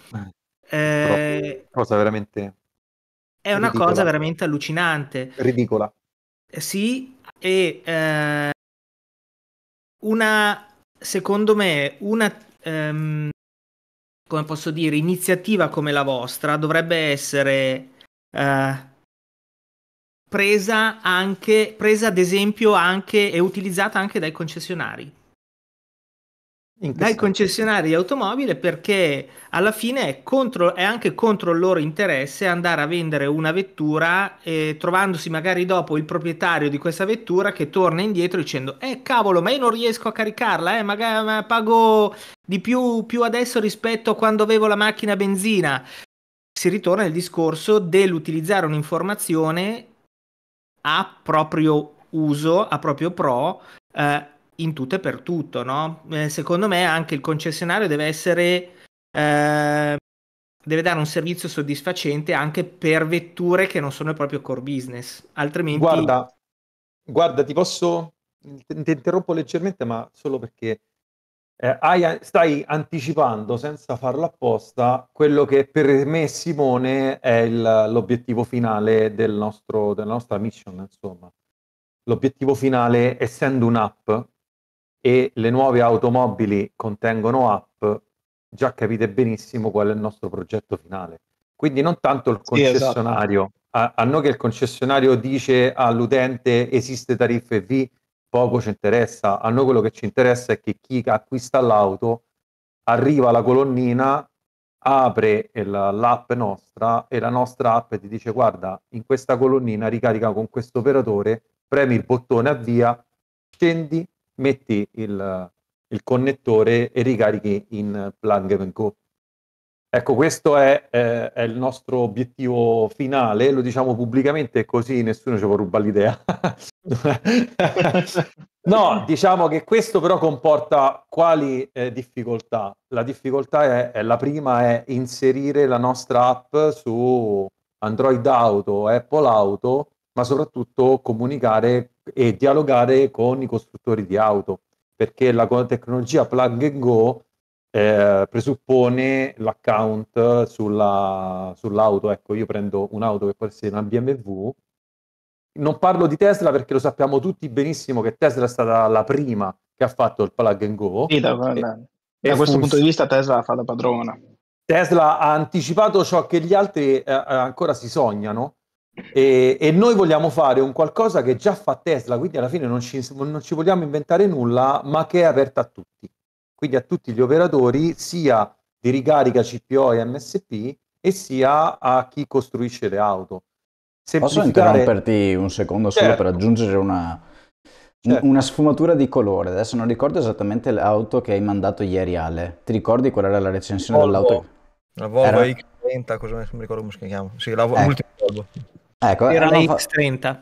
Eh, eh, cosa veramente... È una cosa veramente allucinante. Ridicola. Sì, e eh, una, secondo me, una, ehm, come posso dire, iniziativa come la vostra dovrebbe essere eh, presa anche, presa ad esempio anche e utilizzata anche dai concessionari dai concessionari di automobile perché alla fine è, contro, è, anche contro il loro interesse andare a vendere una vettura e eh, trovandosi magari dopo il proprietario di questa vettura che torna indietro dicendo eh cavolo ma io non riesco a caricarla eh magari ma pago di più, più adesso rispetto a quando avevo la macchina a benzina si ritorna al discorso dell'utilizzare un'informazione a proprio uso a proprio pro eh, in tutto e per tutto, no? Eh, secondo me anche il concessionario deve essere... Eh, deve dare un servizio soddisfacente anche per vetture che non sono il proprio core business, altrimenti... Guarda, guarda ti posso... Ti interrompo leggermente, ma solo perché eh, hai, stai anticipando senza farlo apposta quello che per me Simone è il, l'obiettivo finale del nostro, della nostra mission, insomma. L'obiettivo finale, essendo un'app, e le nuove automobili contengono app, già capite benissimo qual è il nostro progetto finale. Quindi non tanto il concessionario, sì, esatto. a, a, noi che il concessionario dice all'utente esiste tariffa e V, poco ci interessa, a noi quello che ci interessa è che chi acquista l'auto arriva alla colonnina, apre la, l'app nostra e la nostra app ti dice guarda in questa colonnina ricarica con questo operatore, premi il bottone avvia, scendi, metti il, il connettore e ricarichi in plug and go. Ecco, questo è, eh, è, il nostro obiettivo finale, lo diciamo pubblicamente così nessuno ci può rubare l'idea. no, diciamo che questo però comporta quali eh, difficoltà? La difficoltà è, è, la prima, è inserire la nostra app su Android Auto, Apple Auto, ma soprattutto comunicare e dialogare con i costruttori di auto, perché la tecnologia plug and go eh, presuppone l'account sulla, sull'auto. Ecco, io prendo un'auto che può essere una BMW. Non parlo di Tesla perché lo sappiamo tutti benissimo che Tesla è stata la prima che ha fatto il plug and go. Sì, da, e, da, da questo punto di vista Tesla fa da padrona. Tesla ha anticipato ciò che gli altri eh, eh ancora si sognano e, e, noi vogliamo fare un qualcosa che già fa Tesla, quindi alla fine non ci, non ci vogliamo inventare nulla, ma che è aperta a tutti, quindi a tutti gli operatori, sia di ricarica CPO e MSP, e sia a chi costruisce le auto. Semplificare... Posso interromperti un secondo solo certo. per aggiungere una, certo. una, sfumatura di colore? Adesso non ricordo esattamente l'auto che hai mandato ieri Ale. Ti ricordi qual era la recensione Volvo. dell'auto? La Volvo era... X30, cosa, non mi ricordo come si chiama. Sì, la... eh. l'ultima Volvo. Ecco, era la fa... X30.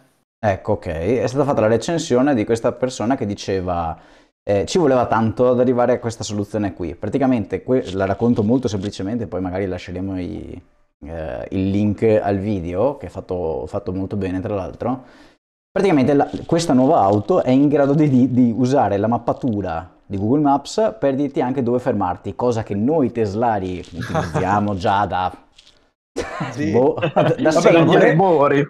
Ecco, ok, è stata fatta la recensione di questa persona che diceva eh, ci voleva tanto ad arrivare a questa soluzione qui. Praticamente, que- la racconto molto semplicemente, poi magari lasceremo i, eh, il link al video, che è fatto, fatto molto bene tra l'altro. Praticamente la, questa nuova auto è in grado di, di, usare la mappatura di Google Maps per dirti anche dove fermarti, cosa che noi teslari utilizziamo già da sì. Boh. Da Vabbè, Mori,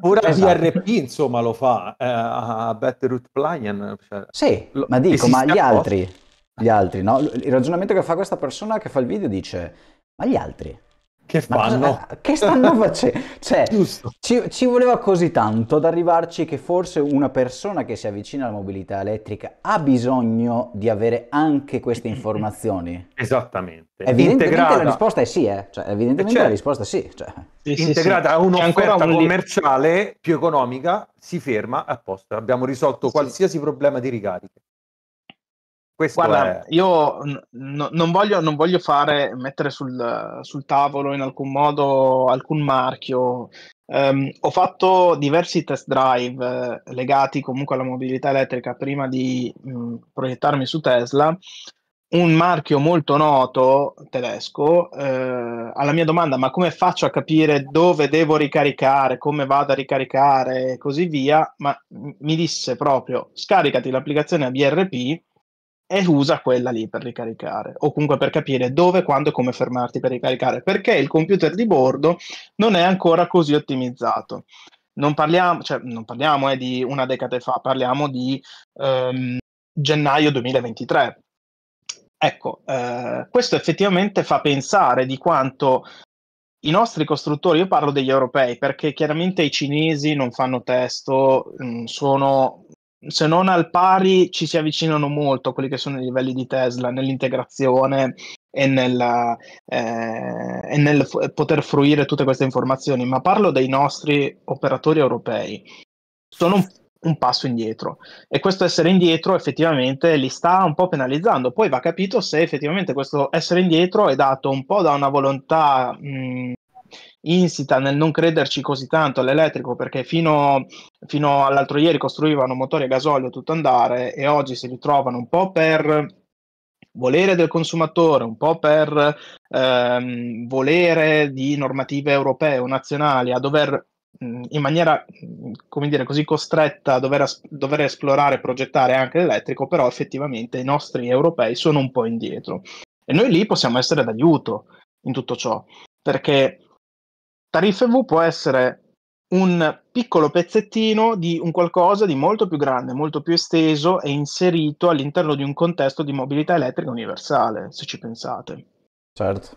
ora esatto. PRP insomma lo fa eh, a Betterroot Plyan cioè, sì lo, ma dico ma gli altri, gli altri no? il ragionamento che fa questa persona che fa il video dice ma gli altri che fanno? Cosa, eh, eh, che stanno facendo? Cioè, ci, ci, voleva così tanto ad arrivarci che forse una persona che si avvicina alla mobilità elettrica ha bisogno di avere anche queste informazioni. Esattamente. Evidentemente integrata. la risposta è sì, eh? cioè, evidentemente cioè, la certo. risposta è sì. Cioè. sì, sì integrata a un'offerta un commerciale più economica si ferma apposta. Abbiamo risolto qualsiasi problema di ricariche. Questo Guarda, è... io n- non, voglio, non voglio fare, mettere sul, sul, tavolo in alcun modo alcun marchio. Um, ho fatto diversi test drive eh, legati comunque alla mobilità elettrica prima di mh, mm, proiettarmi su Tesla. Un marchio molto noto tedesco, eh, alla mia domanda, ma come faccio a capire dove devo ricaricare, come vado a ricaricare e così via, ma m- mi disse proprio scaricati l'applicazione a BRP e usa quella lì per ricaricare o comunque per capire dove, quando e come fermarti per ricaricare perché il computer di bordo non è ancora così ottimizzato. Non parliamo, cioè, non parliamo eh, di una decade fa, parliamo di ehm, gennaio 2023. Ecco, eh, questo effettivamente fa pensare di quanto i nostri costruttori, io parlo degli europei perché chiaramente i cinesi non fanno testo, mm, sono se non al pari, ci si avvicinano molto a quelli che sono i livelli di Tesla nell'integrazione e, nella, eh, e nel f- poter fruire tutte queste informazioni, ma parlo dei nostri operatori europei. Sono un, un passo indietro e questo essere indietro effettivamente li sta un po' penalizzando. Poi va capito se effettivamente questo essere indietro è dato un po' da una volontà mh, insita nel non crederci così tanto all'elettrico perché fino, fino all'altro ieri costruivano motori a gasolio tutto andare e oggi si ritrovano un po' per volere del consumatore, un po' per ehm, volere di normative europee o nazionali a dover mm, in maniera mm, come dire, così costretta a dover, dover esplorare e progettare anche l'elettrico, però effettivamente i nostri europei sono un po' indietro. E noi lì possiamo essere d'aiuto in tutto ciò, perché V può essere un piccolo pezzettino di un qualcosa di molto più grande, molto più esteso e inserito all'interno di un contesto di mobilità elettrica universale, se ci pensate. Certo.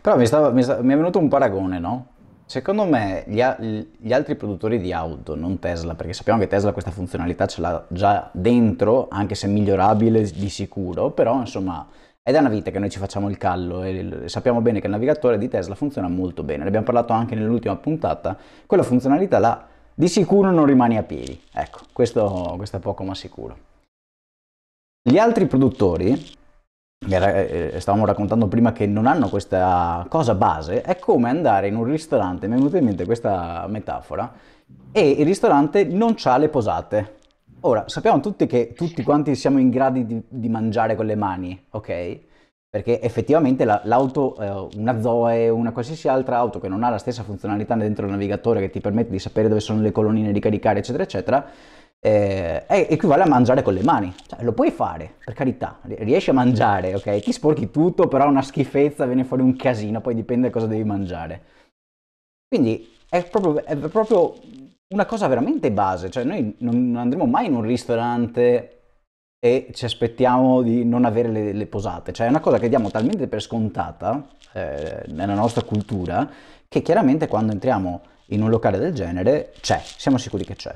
Però mi, stava, mi, stava, mi è venuto un paragone, no? Secondo me gli, a, gli, altri produttori di auto, non Tesla, perché sappiamo che Tesla questa funzionalità ce l'ha già dentro, anche se migliorabile di sicuro, però insomma è da una vita che noi ci facciamo il callo e sappiamo bene che il navigatore di Tesla funziona molto bene, ne abbiamo parlato anche nell'ultima puntata, quella funzionalità là di sicuro non rimane a piedi, ecco, questo, questo è poco ma sicuro. Gli altri produttori, eh, eh, stavamo raccontando prima che non hanno questa cosa base, è come andare in un ristorante, mi è venuta in mente questa metafora, e il ristorante non ha le posate, Ora, sappiamo tutti che tutti quanti siamo in grado di, di mangiare con le mani, ok? Perché effettivamente la, l'auto, eh, una Zoe, una qualsiasi altra auto che non ha la stessa funzionalità dentro il navigatore che ti permette di sapere dove sono le colonnine, ricaricare, eccetera, eccetera, eh, equivale a mangiare con le mani. Cioè, lo puoi fare, per carità, riesci a mangiare, ok? Ti sporchi tutto, però una schifezza, viene fuori un casino, poi dipende da cosa devi mangiare. Quindi è proprio, è proprio una cosa veramente base, cioè noi non andremo mai in un ristorante e ci aspettiamo di non avere le, le posate, cioè è una cosa che diamo talmente per scontata eh, nella nostra cultura che chiaramente quando entriamo in un locale del genere c'è, siamo sicuri che c'è.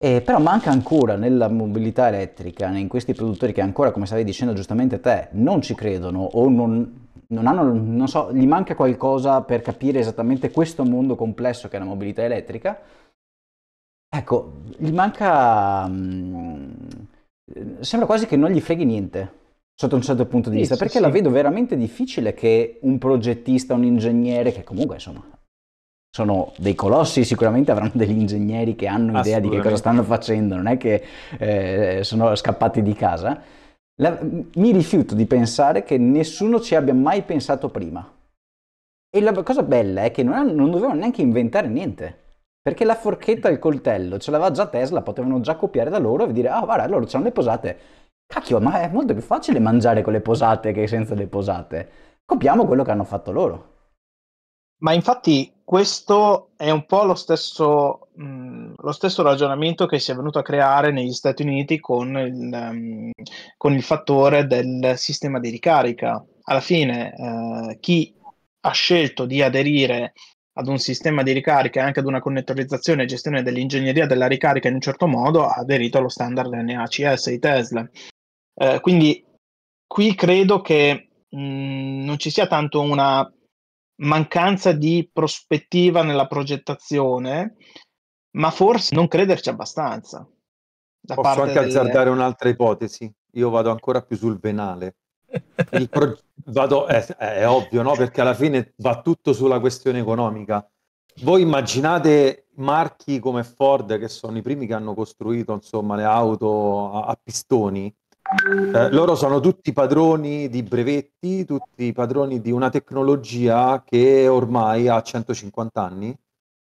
Eh, però manca ancora nella mobilità elettrica, in questi produttori che ancora, come stavi dicendo giustamente te, non ci credono o non, non hanno, non so, gli manca qualcosa per capire esattamente questo mondo complesso che è la mobilità elettrica Ecco, gli manca... mh, mm, sembra quasi che non gli freghi niente, sotto un certo punto di Sì, vista, sì, perché la vedo veramente difficile che un progettista, un ingegnere, che comunque insomma sono dei colossi, sicuramente avranno degli ingegneri che hanno idea di che cosa stanno facendo, non è che eh, sono scappati di casa. La- mi rifiuto di pensare che nessuno ci abbia mai pensato prima. E la cosa bella è che non, hanno- non dovevano neanche inventare niente. Perché la forchetta e il coltello ce l'aveva già Tesla, potevano già copiare da loro e dire, ah, oh, guarda, loro c'hanno le posate. Cacchio, ma è molto più facile mangiare con le posate che senza le posate. Copiamo quello che hanno fatto loro. Ma infatti questo è un po' lo stesso, mh, lo stesso, ragionamento che si è venuto a creare negli Stati Uniti con il, um, con il fattore del sistema di ricarica. Alla fine eh, chi ha scelto di aderire ad un sistema di ricarica e anche ad una connettorizzazione e gestione dell'ingegneria della ricarica in un certo modo, ha aderito allo standard NACS di Tesla. Eh, quindi qui credo che mh, mm, non ci sia tanto una mancanza di prospettiva nella progettazione, ma forse non crederci abbastanza. Posso anche delle... azzardare un'altra ipotesi? Io vado ancora più sul venale pro... Vado, è, è, ovvio, no? Perché alla fine va tutto sulla questione economica. Voi immaginate marchi come Ford, che sono i primi che hanno costruito insomma, le auto a, a pistoni, eh, loro sono tutti padroni di brevetti, tutti padroni di una tecnologia che ormai ha 150 anni,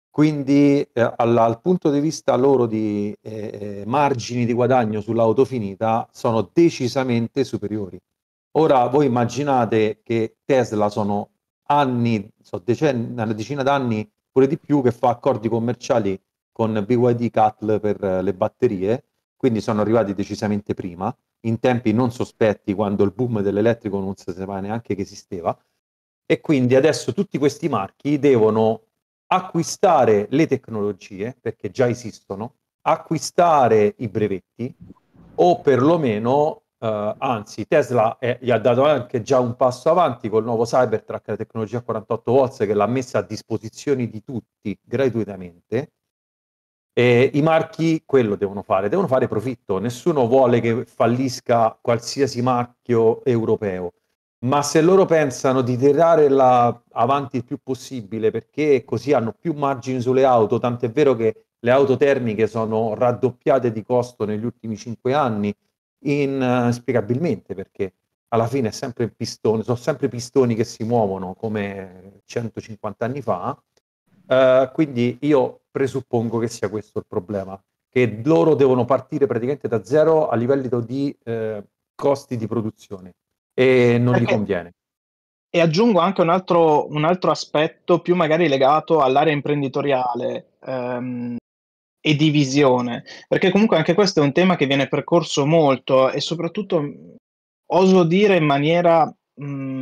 quindi eh, al, al, punto di vista loro di eh, eh margini di guadagno sull'auto finita sono decisamente superiori. Ora voi immaginate che Tesla sono anni, so decenni, una decina d'anni, pure di più, che fa accordi commerciali con BYD Cattle per eh, le batterie, quindi sono arrivati decisamente prima, in tempi non sospetti quando il boom dell'elettrico non si sapeva neanche che esisteva, e quindi adesso tutti questi marchi devono acquistare le tecnologie, perché già esistono, acquistare i brevetti o perlomeno Uh, anzi, Tesla è, eh, gli ha dato anche già un passo avanti col nuovo Cybertruck, la tecnologia 48 volts che l'ha messa a disposizione di tutti gratuitamente. E I marchi quello devono fare, devono fare profitto. Nessuno vuole che fallisca qualsiasi marchio europeo, ma se loro pensano di tirare avanti il più possibile perché così hanno più margini sulle auto, tant'è vero che le auto termiche sono raddoppiate di costo negli ultimi cinque anni inspiegabilmente perché alla fine è sempre il pistone, sono sempre pistoni che si muovono come 150 anni fa. Eh, quindi io presuppongo che sia questo il problema, che loro devono partire praticamente da zero a livello di eh, costi di produzione e non gli conviene. E aggiungo anche un altro, un altro aspetto più magari legato all'area imprenditoriale. Um, e divisione, perché comunque anche questo è un tema che viene percorso molto e soprattutto oso dire in maniera mh,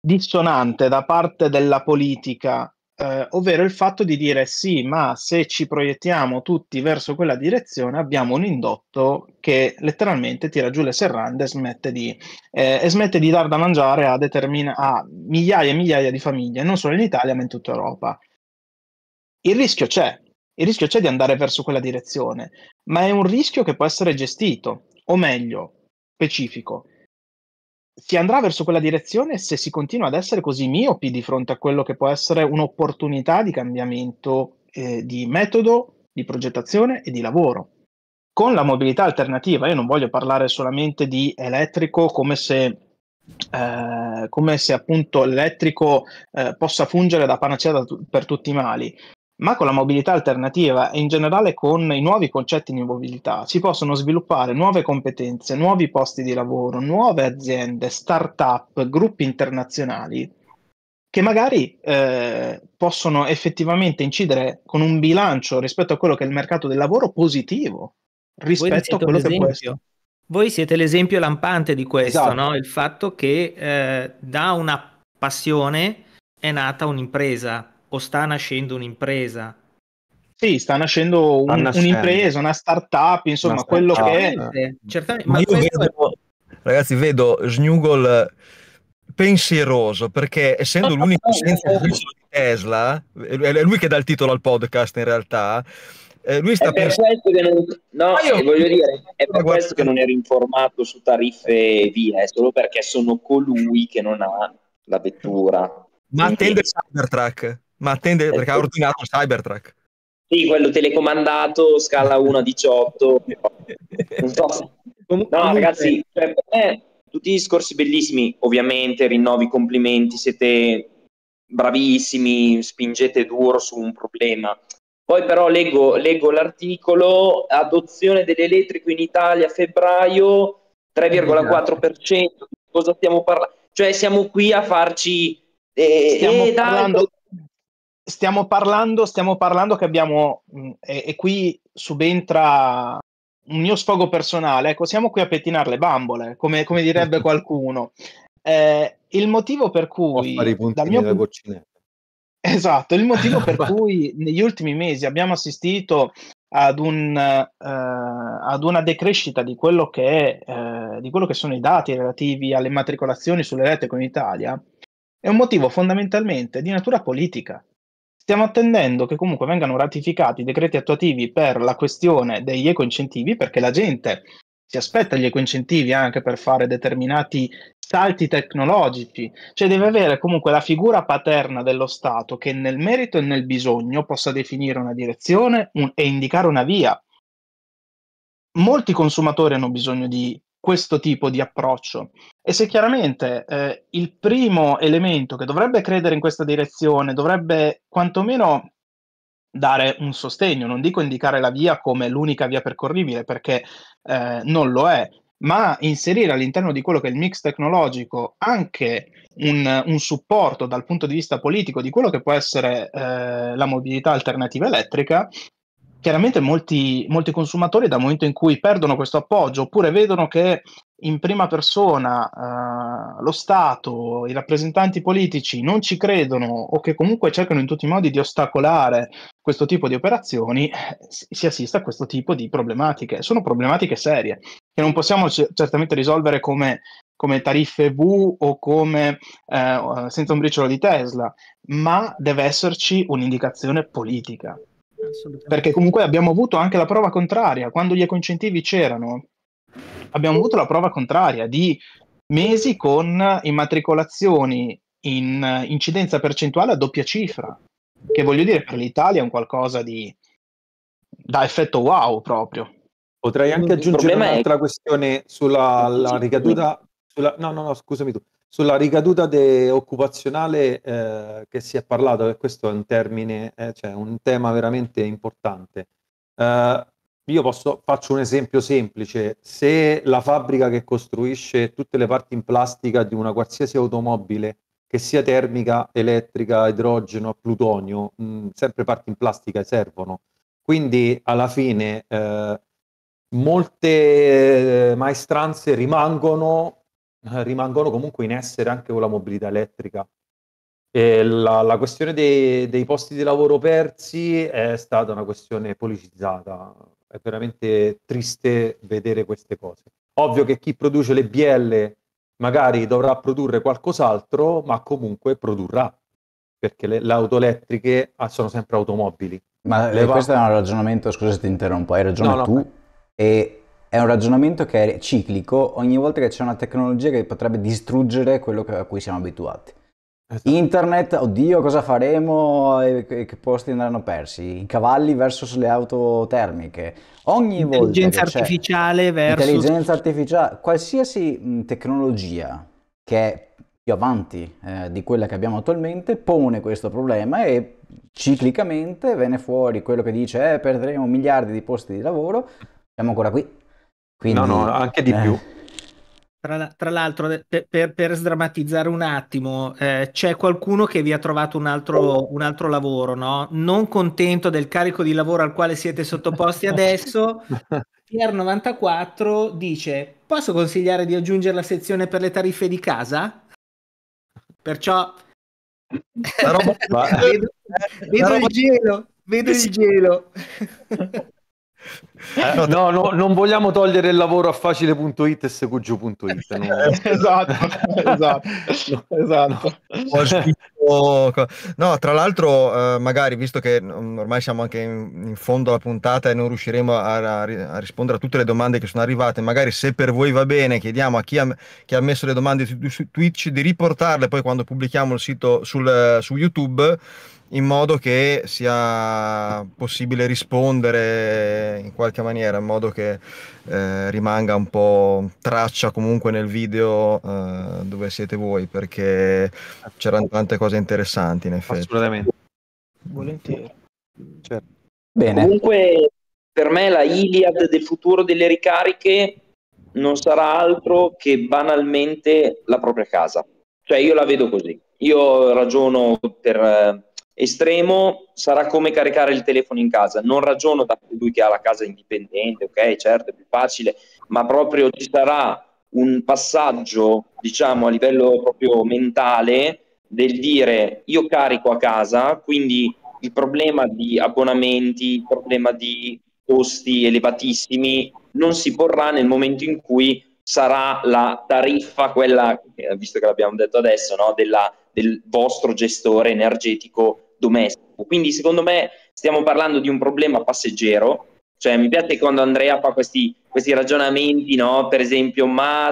dissonante da parte della politica, eh, ovvero il fatto di dire sì, ma se ci proiettiamo tutti verso quella direzione abbiamo un indotto che letteralmente tira giù le serrande e smette di, eh, e smette di dar da mangiare a, determin- a migliaia e migliaia di famiglie, non solo in Italia ma in tutta Europa. Il rischio c'è, il rischio c'è di andare verso quella direzione, ma è un rischio che può essere gestito, o meglio, specifico. Si andrà verso quella direzione se si continua ad essere così miopi di fronte a quello che può essere un'opportunità di cambiamento eh, di metodo, di progettazione e di lavoro. Con la mobilità alternativa, io non voglio parlare solamente di elettrico come se eh, come se appunto l'elettrico eh, possa fungere da panacea da t- per tutti i mali ma con la mobilità alternativa e in generale con i nuovi concetti di mobilità si possono sviluppare nuove competenze, nuovi posti di lavoro, nuove aziende, start-up, gruppi internazionali che magari eh, possono effettivamente incidere con un bilancio rispetto a quello che è il mercato del lavoro positivo rispetto a quello che può essere. Voi siete l'esempio lampante di questo, esatto. no? il fatto che eh, da una passione è nata un'impresa o sta nascendo un'impresa? Sì, sta nascendo un, un'impresa, una startup, insomma, una quello start-up. che è. Certamente, ma, ma io vedo, è... ragazzi, vedo Snugol pensieroso perché essendo l'unico senza di Tesla, è lui che dà il titolo al podcast in realtà. Eh, lui sta è per pensando... questo che non, no, ah, io... voglio dire, è per Guarda. questo che non ero informato su tariffe e via, è solo perché sono colui che non ha la vettura. Ma attende il Cybertruck. Ma attende perché, perché ha ordinato Cybertruck. Sì, quello telecomandato, scala 1 a 18. Non so. Comunque... No, ragazzi, cioè, per me tutti i discorsi bellissimi, ovviamente, rinnovi, complimenti, siete bravissimi, spingete duro su un problema. Poi però leggo, leggo l'articolo, adozione dell'elettrico in Italia a febbraio, 3,4%, cosa stiamo parlando? Cioè siamo qui a farci... Eh, stiamo eh, parlando dai, stiamo parlando, stiamo parlando che abbiamo, mh, mm, e, e, qui subentra un mio sfogo personale, ecco, siamo qui a pettinare le bambole, come, come direbbe qualcuno. Eh, il motivo per cui... Dal mio punto... Boccinella. Esatto, il motivo per cui negli ultimi mesi abbiamo assistito ad, un, eh, ad una decrescita di quello, che è, eh, di quello che sono i dati relativi alle matricolazioni rette con Italia è un motivo fondamentalmente di natura politica. Stiamo attendendo che comunque vengano ratificati i decreti attuativi per la questione degli ecoincentivi, perché la gente si aspetta gli ecoincentivi anche per fare determinati salti tecnologici, cioè deve avere comunque la figura paterna dello Stato che nel merito e nel bisogno possa definire una direzione un, e indicare una via. Molti consumatori hanno bisogno di questo tipo di approccio. E se chiaramente eh, il primo elemento che dovrebbe credere in questa direzione, dovrebbe quantomeno dare un sostegno, non dico indicare la via come l'unica via percorribile, perché eh, non lo è, ma inserire all'interno di quello che è il mix tecnologico anche un, un supporto dal punto di vista politico di quello che può essere eh, la mobilità alternativa elettrica, chiaramente molti, molti, consumatori dal momento in cui perdono questo appoggio oppure vedono che in prima persona eh, lo Stato, i rappresentanti politici non ci credono o che comunque cercano in tutti i modi di ostacolare questo tipo di operazioni, si assiste a questo tipo di problematiche. Sono problematiche serie che non possiamo c- certamente risolvere come come tariffe V o come eh, senza un briciolo di Tesla, ma deve esserci un'indicazione politica. Perché comunque abbiamo avuto anche la prova contraria, quando gli ecoincentivi c'erano, abbiamo avuto la prova contraria di mesi con immatricolazioni in incidenza percentuale a doppia cifra, che voglio dire per l'Italia è un qualcosa di da effetto wow proprio. Potrei anche aggiungere un'altra è... questione sulla ricaduta. Sulla, no, no, no, scusami tu. Sulla ricaduta occupazionale eh, che si è parlato, e questo è un termine, eh, cioè un tema veramente importante. Eh, io posso, faccio un esempio semplice, se la fabbrica che costruisce tutte le parti in plastica di una qualsiasi automobile, che sia termica, elettrica, idrogeno, plutonio, mh, mm, sempre parti in plastica servono. Quindi alla fine eh, molte maestranze rimangono eh, rimangono comunque in essere anche con la mobilità elettrica. La, la, questione dei, dei, posti di lavoro persi è stata una questione politicizzata. È veramente triste vedere queste cose. Ovvio che chi produce le BL magari dovrà produrre qualcos'altro, ma comunque produrrà, perché le, le auto elettriche ah, sono sempre automobili. Ma le, questo va... è un ragionamento, scusa se ti interrompo, hai ragione no, no, tu. No. E è un ragionamento che è ciclico ogni volta che c'è una tecnologia che potrebbe distruggere quello a cui siamo abituati. Esatto. Internet, oddio, cosa faremo? E che posti andranno persi? I cavalli verso le auto termiche. Ogni intelligenza volta. Intelligenza artificiale verso. Intelligenza artificiale, qualsiasi tecnologia che è più avanti eh, di quella che abbiamo attualmente pone questo problema e ciclicamente viene fuori quello che dice eh, perderemo miliardi di posti di lavoro. Siamo ancora qui. Quindi, no, no, anche di eh. più. Tra, tra l'altro, per, per, sdrammatizzare un attimo, eh, c'è qualcuno che vi ha trovato un altro, un altro lavoro, no? Non contento del carico di lavoro al quale siete sottoposti adesso, Pier94 dice: Posso consigliare di aggiungere la sezione per le tariffe di casa? Perciò roba... vedo, vedo il gelo, vedo il gelo. Eh, no, no, non vogliamo togliere il lavoro a facile.it e seguggio.it. No? esatto, esatto, no, esatto. No. No, tra l'altro, eh, magari visto che mm, ormai siamo anche in, in fondo alla puntata e non riusciremo a, a, a, rispondere a tutte le domande che sono arrivate, magari se per voi va bene, chiediamo a chi ha, chi ha messo le domande su, su, Twitch di riportarle poi quando pubblichiamo il sito sul, su YouTube in modo che sia possibile rispondere in qualche maniera, in modo che eh, rimanga un po' traccia comunque nel video eh, dove siete voi, perché c'erano tante cose interessanti, in effetti. Assolutamente. Volentieri. Certo. Bene. Comunque, per me la Iliad del futuro delle ricariche non sarà altro che banalmente la propria casa. Cioè, io la vedo così. Io ragiono per eh, estremo, sarà come caricare il telefono in casa. Non ragiono da lui che ha la casa indipendente, ok, certo, è più facile, ma proprio ci sarà un passaggio, diciamo, a livello proprio mentale del dire io carico a casa, quindi il problema di abbonamenti, il problema di costi elevatissimi non si porrà nel momento in cui sarà la tariffa, quella, eh, visto che l'abbiamo detto adesso, no, della, del vostro gestore energetico domestico. Quindi secondo me stiamo parlando di un problema passeggero, cioè mi piace quando Andrea fa questi, questi ragionamenti, no? per esempio, ma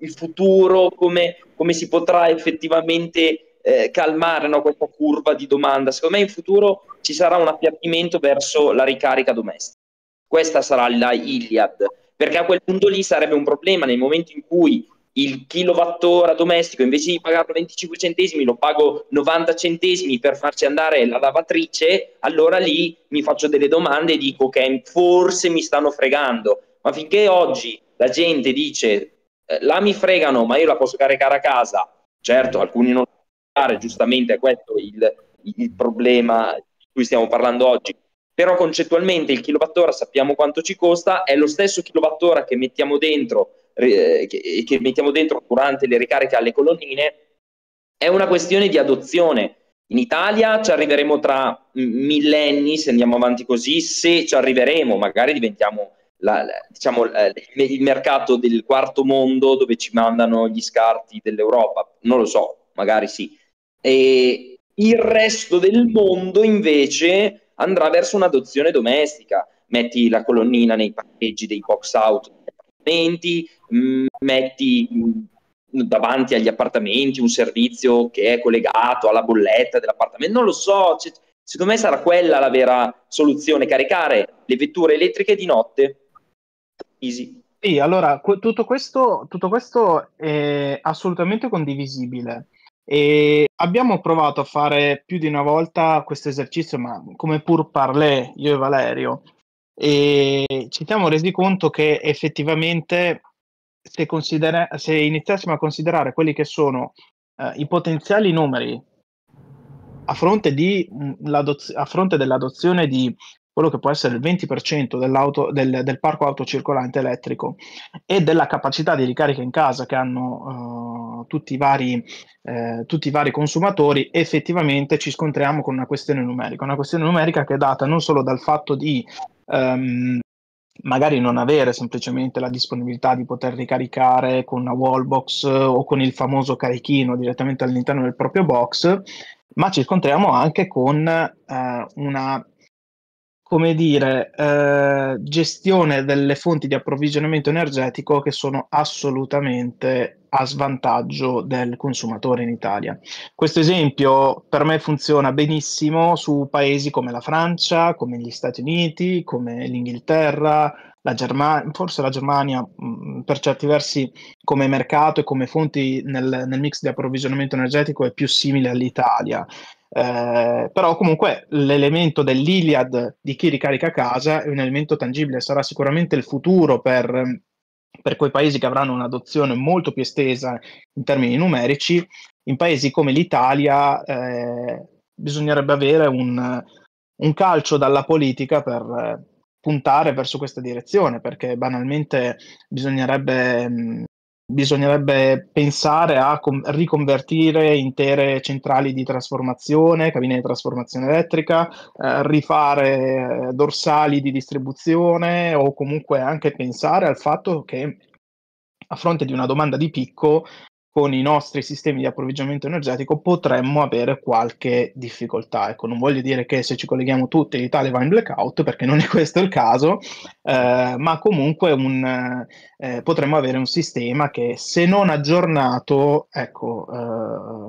il futuro come, come si potrà effettivamente eh, calmare no, questa curva di domanda. Secondo me in futuro ci sarà un appiattimento verso la ricarica domestica. Questa sarà la Iliad, perché a quel punto lì sarebbe un problema nel momento in cui il kilowattora domestico invece di pagarlo 25 centesimi lo pago 90 centesimi per farci andare la lavatrice, allora lì mi faccio delle domande e dico che forse mi stanno fregando, ma finché oggi la gente dice eh, la mi fregano ma io la posso caricare a casa, certo alcuni non lo giustamente è questo il, il problema di cui stiamo parlando oggi, però concettualmente il kilowattora sappiamo quanto ci costa, è lo stesso kilowattora che mettiamo dentro, eh, che, che mettiamo dentro durante le ricariche alle colonnine, è una questione di adozione. In Italia ci arriveremo tra millenni, se andiamo avanti così, se ci arriveremo, magari diventiamo la, la, diciamo, la, il mercato del quarto mondo dove ci mandano gli scarti dell'Europa, non lo so, magari sì. E il resto del mondo invece andrà verso un'adozione domestica. Metti la colonnina nei parcheggi dei box out, mm, metti mm, davanti agli appartamenti un servizio che è collegato alla bolletta dell'appartamento, non lo so, c- secondo me sarà quella la vera soluzione, caricare le vetture elettriche di notte. Easy. Sì, allora, qu- tutto questo, tutto questo è assolutamente condivisibile. E abbiamo provato a fare più di una volta questo esercizio, ma come pur parlé io e Valerio, e ci siamo resi conto che effettivamente se, considera- se iniziassimo a considerare quelli che sono eh, i potenziali numeri a fronte, di, mm, a fronte dell'adozione di quello che può essere il 20% del, del, parco auto circolante elettrico e della capacità di ricarica in casa che hanno uh, tutti, i vari, eh, tutti, i vari, consumatori, effettivamente ci scontriamo con una questione numerica, una questione numerica che è data non solo dal fatto di um, magari non avere semplicemente la disponibilità di poter ricaricare con una wallbox o con il famoso carichino direttamente all'interno del proprio box, ma ci scontriamo anche con eh, una come dire, eh, gestione delle fonti di approvvigionamento energetico che sono assolutamente a svantaggio del consumatore in Italia. Questo esempio per me funziona benissimo su paesi come la Francia, come gli Stati Uniti, come l'Inghilterra, la Germania, forse la Germania mh, mm, per certi versi come mercato e come fonti nel, nel mix di approvvigionamento energetico è più simile all'Italia. Eh, però comunque l'elemento dell'Iliad di chi ricarica casa è un elemento tangibile, sarà sicuramente il futuro per, per quei paesi che avranno un'adozione molto più estesa in termini numerici. In paesi come l'Italia eh, bisognerebbe avere un, un, calcio dalla politica per eh, puntare verso questa direzione, perché banalmente bisognerebbe... Mh, mm, bisognerebbe pensare a com- riconvertire intere centrali di trasformazione, cabine di trasformazione elettrica, eh, rifare eh, dorsali di distribuzione o comunque anche pensare al fatto che a fronte di una domanda di picco con i nostri sistemi di approvvigionamento energetico potremmo avere qualche difficoltà. Ecco, non voglio dire che se ci colleghiamo tutti l'Italia va in blackout, perché non è questo il caso, eh, ma comunque un, eh, eh, potremmo avere un sistema che se non aggiornato, ecco,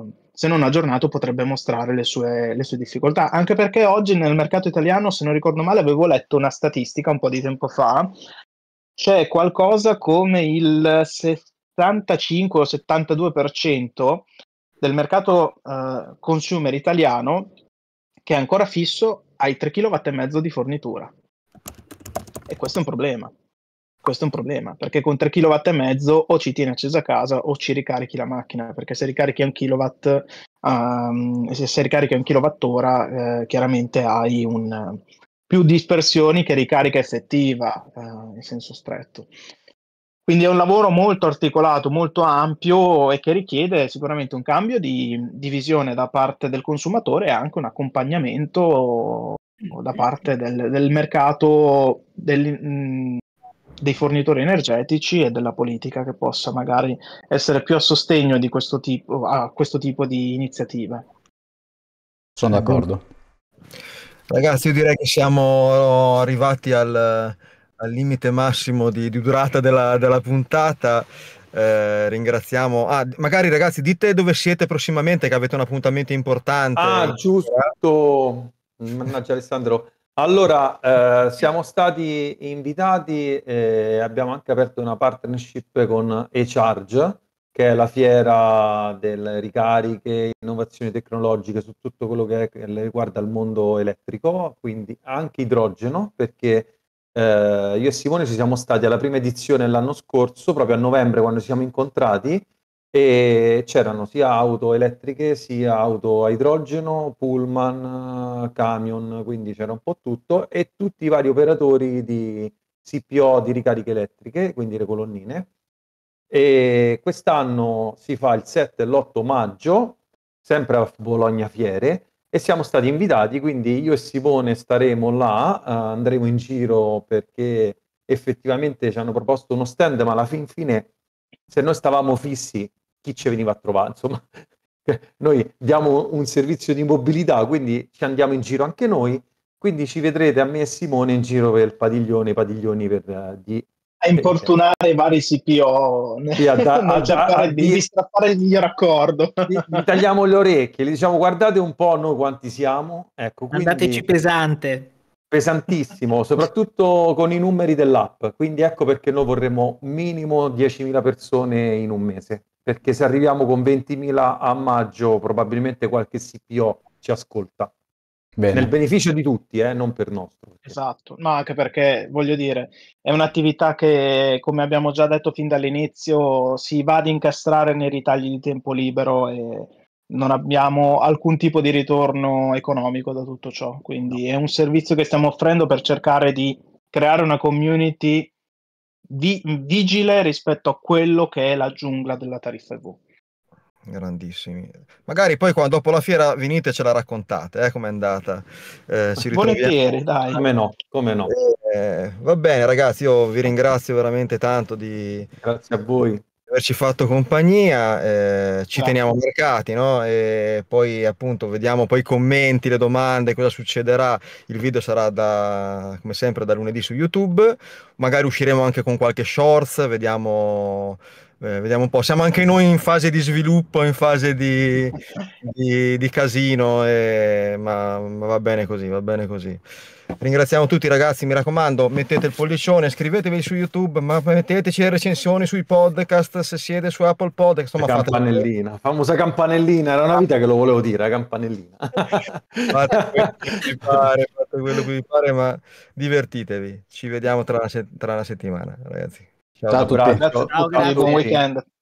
eh, se non aggiornato potrebbe mostrare le sue, le sue difficoltà. Anche perché oggi nel mercato italiano, se non ricordo male, avevo letto una statistica un po' di tempo fa, c'è qualcosa come il 70 75 o 72% del mercato eh, consumer italiano che è ancora fisso ai 3,5 kW di fornitura. E questo è un problema. Questo è un problema, perché con 3,5 kW o ci tieni accesa a casa o ci ricarichi la macchina, perché se ricarichi un kilowatt, um, se ricarichi un kilowattora, eh, chiaramente hai un, più dispersioni che ricarica effettiva, eh, in senso stretto. Quindi è un lavoro molto articolato, molto ampio e che richiede sicuramente un cambio di, di visione da parte del consumatore e anche un accompagnamento da parte del, del mercato del, mh, dei fornitori energetici e della politica che possa magari essere più a sostegno di questo tipo, a questo tipo di iniziative. Sono d'accordo. Ragazzi, io direi che siamo arrivati al, al limite massimo di, di durata della, della puntata. Eh, ringraziamo. Ah, magari ragazzi, dite dove siete prossimamente, che avete un appuntamento importante. Ah, giusto. Mannaggia Alessandro. Allora, eh, siamo stati invitati e abbiamo anche aperto una partnership con eCharge, che è la fiera delle ricariche, innovazioni tecnologiche su tutto quello che riguarda il mondo elettrico, quindi anche idrogeno, perché eh, io e Simone ci siamo stati alla prima edizione l'anno scorso, proprio a novembre quando ci siamo incontrati, e c'erano sia auto elettriche, sia auto a idrogeno, pullman, camion, quindi c'era un po' tutto, e tutti i vari operatori di CPO di ricariche elettriche, quindi le colonnine. E quest'anno si fa il 7 e l'8 maggio, sempre a Bologna Fiere, e siamo stati invitati, quindi io e Simone staremo là, uh, andremo in giro perché effettivamente ci hanno proposto uno stand, ma alla fin fine se noi stavamo fissi, chi ci veniva a trovare? Insomma, noi diamo un servizio di mobilità, quindi ci andiamo in giro anche noi, quindi ci vedrete a me e Simone in giro per il padiglione, i padiglioni per, uh, di a importunare i vari CPO, sì, a, da, a, cercare a, di, di strappare il miglior accordo. Gli, gli tagliamo le orecchie, gli diciamo guardate un po' noi quanti siamo. Ecco, quindi, Andateci pesante. Pesantissimo, soprattutto con i numeri dell'app. Quindi ecco perché noi vorremmo minimo 10.000 persone in un mese. Perché se arriviamo con 20.000 a maggio, probabilmente qualche CPO ci ascolta. Bene. Nel beneficio di tutti, eh, non per nostro. Esatto, ma no, anche perché voglio dire, è un'attività che, come abbiamo già detto fin dall'inizio, si va ad incastrare nei ritagli di tempo libero e non abbiamo alcun tipo di ritorno economico da tutto ciò. Quindi è un servizio che stiamo offrendo per cercare di creare una community vi- vigile rispetto a quello che è la giungla della tariffa EV grandissimi. Magari poi quando, dopo la fiera venite e ce la raccontate, eh, com'è andata. Eh, ci Volentieri, dai. Come no, come no. Eh, va bene ragazzi, io vi ringrazio veramente tanto di... Grazie a voi averci fatto compagnia, eh, ci Grazie. teniamo mercati, no? E poi appunto vediamo poi i commenti, le domande, cosa succederà. Il video sarà da, come sempre da lunedì su YouTube, magari usciremo anche con qualche shorts, vediamo eh, vediamo un po', siamo anche noi in fase di sviluppo, in fase di, di, di casino, e, eh, ma, ma, va bene così, va bene così. Ringraziamo tutti ragazzi, mi raccomando, mettete il pollicione, iscrivetevi su YouTube, ma metteteci le recensioni sui podcast, se siete su Apple Podcast. Insomma, campanellina, fate... famosa campanellina, era una vita che lo volevo dire, eh, campanellina. fate quello che vi pare, fate quello che vi pare, ma divertitevi. Ci vediamo tra una, se- tra una settimana, ragazzi. Tchau, tchau, ciao, ciao,